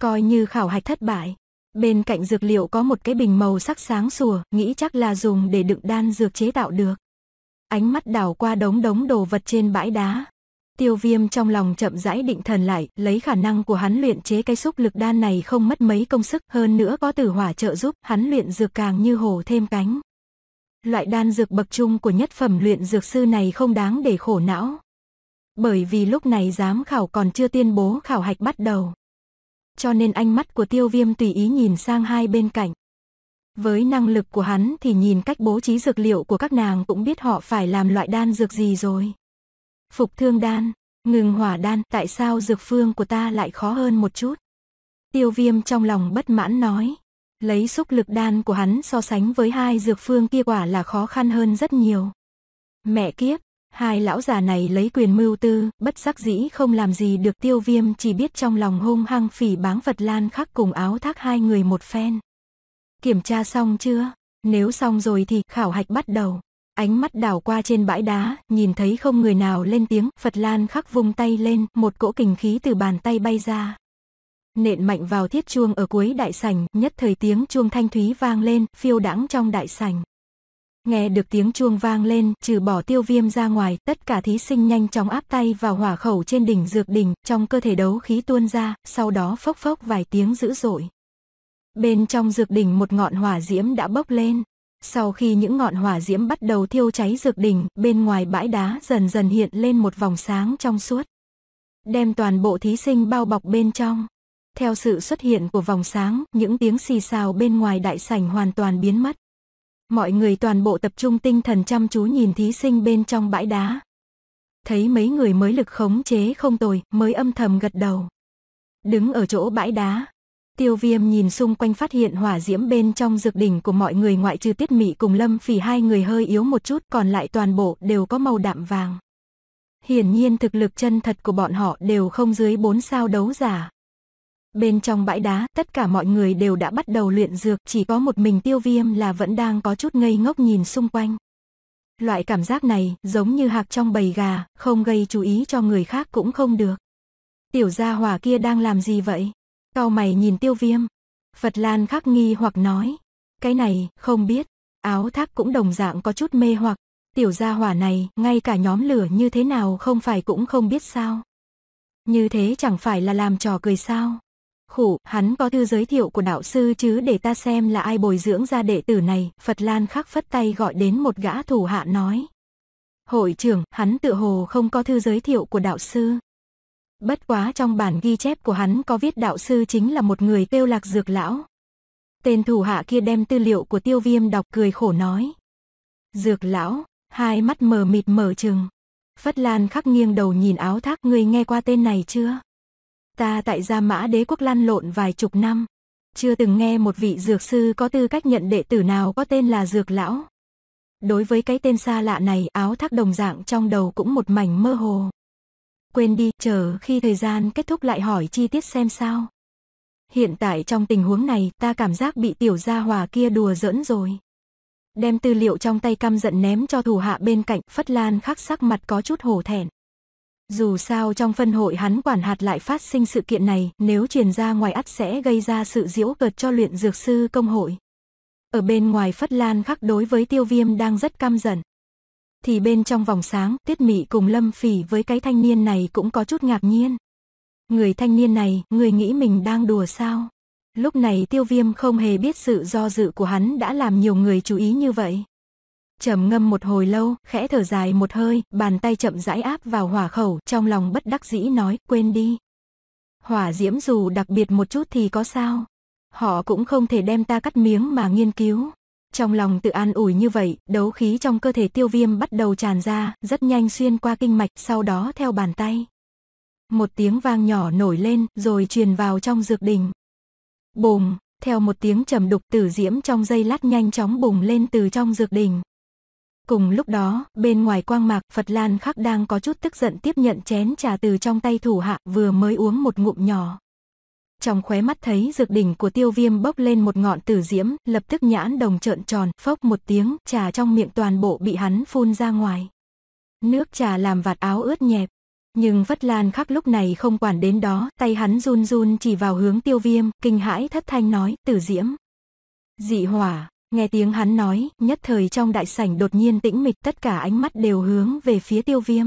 Coi như khảo hạch thất bại. Bên cạnh dược liệu có một cái bình màu sắc sáng sủa, nghĩ chắc là dùng để đựng đan dược chế tạo được ánh mắt đảo qua đống đống đồ vật trên bãi đá. Tiêu viêm trong lòng chậm rãi định thần lại, lấy khả năng của hắn luyện chế cái xúc lực đan này không mất mấy công sức, hơn nữa có tử hỏa trợ giúp, hắn luyện dược càng như hồ thêm cánh. Loại đan dược bậc trung của nhất phẩm luyện dược sư này không đáng để khổ não. Bởi vì lúc này giám khảo còn chưa tuyên bố khảo hạch bắt đầu. Cho nên ánh mắt của tiêu viêm tùy ý nhìn sang hai bên cạnh. Với năng lực của hắn thì nhìn cách bố trí dược liệu của các nàng cũng biết họ phải làm loại đan dược gì rồi. Phục thương đan, ngừng hỏa đan, tại sao dược phương của ta lại khó hơn một chút? Tiêu viêm trong lòng bất mãn nói. Lấy xúc lực đan của hắn so sánh với hai dược phương kia quả là khó khăn hơn rất nhiều. Mẹ kiếp, hai lão già này lấy quyền mưu tư, bất giác dĩ không làm gì được tiêu viêm chỉ biết trong lòng hung hăng phỉ báng vật Lan khắc cùng áo thác hai người một phen. Kiểm tra xong chưa? Nếu xong rồi thì khảo hạch bắt đầu. Ánh mắt đảo qua trên bãi đá, nhìn thấy không người nào lên tiếng, Phật Lan khắc vung tay lên, một cỗ kình khí từ bàn tay bay ra. Nện mạnh vào thiết chuông ở cuối đại sảnh, nhất thời tiếng chuông thanh thúy vang lên, phiêu đãng trong đại sảnh. Nghe được tiếng chuông vang lên, trừ bỏ tiêu viêm ra ngoài, tất cả thí sinh nhanh chóng áp tay vào hỏa khẩu trên đỉnh dược đỉnh, trong cơ thể đấu khí tuôn ra, sau đó phốc phốc vài tiếng dữ dội. Bên trong dược đỉnh một ngọn hỏa diễm đã bốc lên. Sau khi những ngọn hỏa diễm bắt đầu thiêu cháy dược đỉnh, bên ngoài bãi đá dần dần hiện lên một vòng sáng trong suốt. Đem toàn bộ thí sinh bao bọc bên trong. Theo sự xuất hiện của vòng sáng, những tiếng xì xào bên ngoài đại sảnh hoàn toàn biến mất. Mọi người toàn bộ tập trung tinh thần chăm chú nhìn thí sinh bên trong bãi đá. Thấy mấy người mới lực khống chế không tồi, mới âm thầm gật đầu. Đứng ở chỗ bãi đá, Tiêu viêm nhìn xung quanh phát hiện hỏa diễm bên trong dược đỉnh của mọi người ngoại trừ tiết mị cùng lâm phỉ hai người hơi yếu một chút còn lại toàn bộ đều có màu đạm vàng. Hiển nhiên thực lực chân thật của bọn họ đều không dưới 4 sao đấu giả. Bên trong bãi đá tất cả mọi người đều đã bắt đầu luyện dược chỉ có một mình tiêu viêm là vẫn đang có chút ngây ngốc nhìn xung quanh. Loại cảm giác này giống như hạc trong bầy gà, không gây chú ý cho người khác cũng không được. Tiểu gia hỏa kia đang làm gì vậy? Cao mày nhìn tiêu viêm. Phật Lan khắc nghi hoặc nói. Cái này, không biết. Áo thác cũng đồng dạng có chút mê hoặc. Tiểu gia hỏa này, ngay cả nhóm lửa như thế nào không phải cũng không biết sao. Như thế chẳng phải là làm trò cười sao. Khủ, hắn có thư giới thiệu của đạo sư chứ để ta xem là ai bồi dưỡng ra đệ tử này. Phật Lan khắc phất tay gọi đến một gã thủ hạ nói. Hội trưởng, hắn tự hồ không có thư giới thiệu của đạo sư. Bất quá trong bản ghi chép của hắn có viết đạo sư chính là một người tiêu lạc dược lão. Tên thủ hạ kia đem tư liệu của tiêu viêm đọc cười khổ nói. Dược lão, hai mắt mờ mịt mở trừng. Phất Lan khắc nghiêng đầu nhìn áo thác người nghe qua tên này chưa? Ta tại gia mã đế quốc lan lộn vài chục năm. Chưa từng nghe một vị dược sư có tư cách nhận đệ tử nào có tên là dược lão. Đối với cái tên xa lạ này áo thác đồng dạng trong đầu cũng một mảnh mơ hồ quên đi, chờ khi thời gian kết thúc lại hỏi chi tiết xem sao. Hiện tại trong tình huống này, ta cảm giác bị tiểu gia hòa kia đùa giỡn rồi. Đem tư liệu trong tay căm giận ném cho thủ hạ bên cạnh, Phất Lan khắc sắc mặt có chút hổ thẹn. Dù sao trong phân hội hắn quản hạt lại phát sinh sự kiện này, nếu truyền ra ngoài ắt sẽ gây ra sự diễu cợt cho luyện dược sư công hội. Ở bên ngoài Phất Lan khắc đối với tiêu viêm đang rất căm giận thì bên trong vòng sáng, Tiết Mị cùng Lâm Phỉ với cái thanh niên này cũng có chút ngạc nhiên. Người thanh niên này, người nghĩ mình đang đùa sao? Lúc này Tiêu Viêm không hề biết sự do dự của hắn đã làm nhiều người chú ý như vậy. Trầm ngâm một hồi lâu, khẽ thở dài một hơi, bàn tay chậm rãi áp vào hỏa khẩu, trong lòng bất đắc dĩ nói, quên đi. Hỏa diễm dù đặc biệt một chút thì có sao? Họ cũng không thể đem ta cắt miếng mà nghiên cứu. Trong lòng tự an ủi như vậy, đấu khí trong cơ thể tiêu viêm bắt đầu tràn ra, rất nhanh xuyên qua kinh mạch, sau đó theo bàn tay. Một tiếng vang nhỏ nổi lên, rồi truyền vào trong dược đình. bùng, theo một tiếng trầm đục tử diễm trong dây lát nhanh chóng bùng lên từ trong dược đình. Cùng lúc đó, bên ngoài quang mạc, Phật Lan Khắc đang có chút tức giận tiếp nhận chén trà từ trong tay thủ hạ vừa mới uống một ngụm nhỏ trong khóe mắt thấy dược đỉnh của tiêu viêm bốc lên một ngọn tử diễm, lập tức nhãn đồng trợn tròn, phốc một tiếng, trà trong miệng toàn bộ bị hắn phun ra ngoài. Nước trà làm vạt áo ướt nhẹp. Nhưng Vất Lan khắc lúc này không quản đến đó, tay hắn run run chỉ vào hướng tiêu viêm, kinh hãi thất thanh nói, tử diễm. Dị hỏa, nghe tiếng hắn nói, nhất thời trong đại sảnh đột nhiên tĩnh mịch tất cả ánh mắt đều hướng về phía tiêu viêm.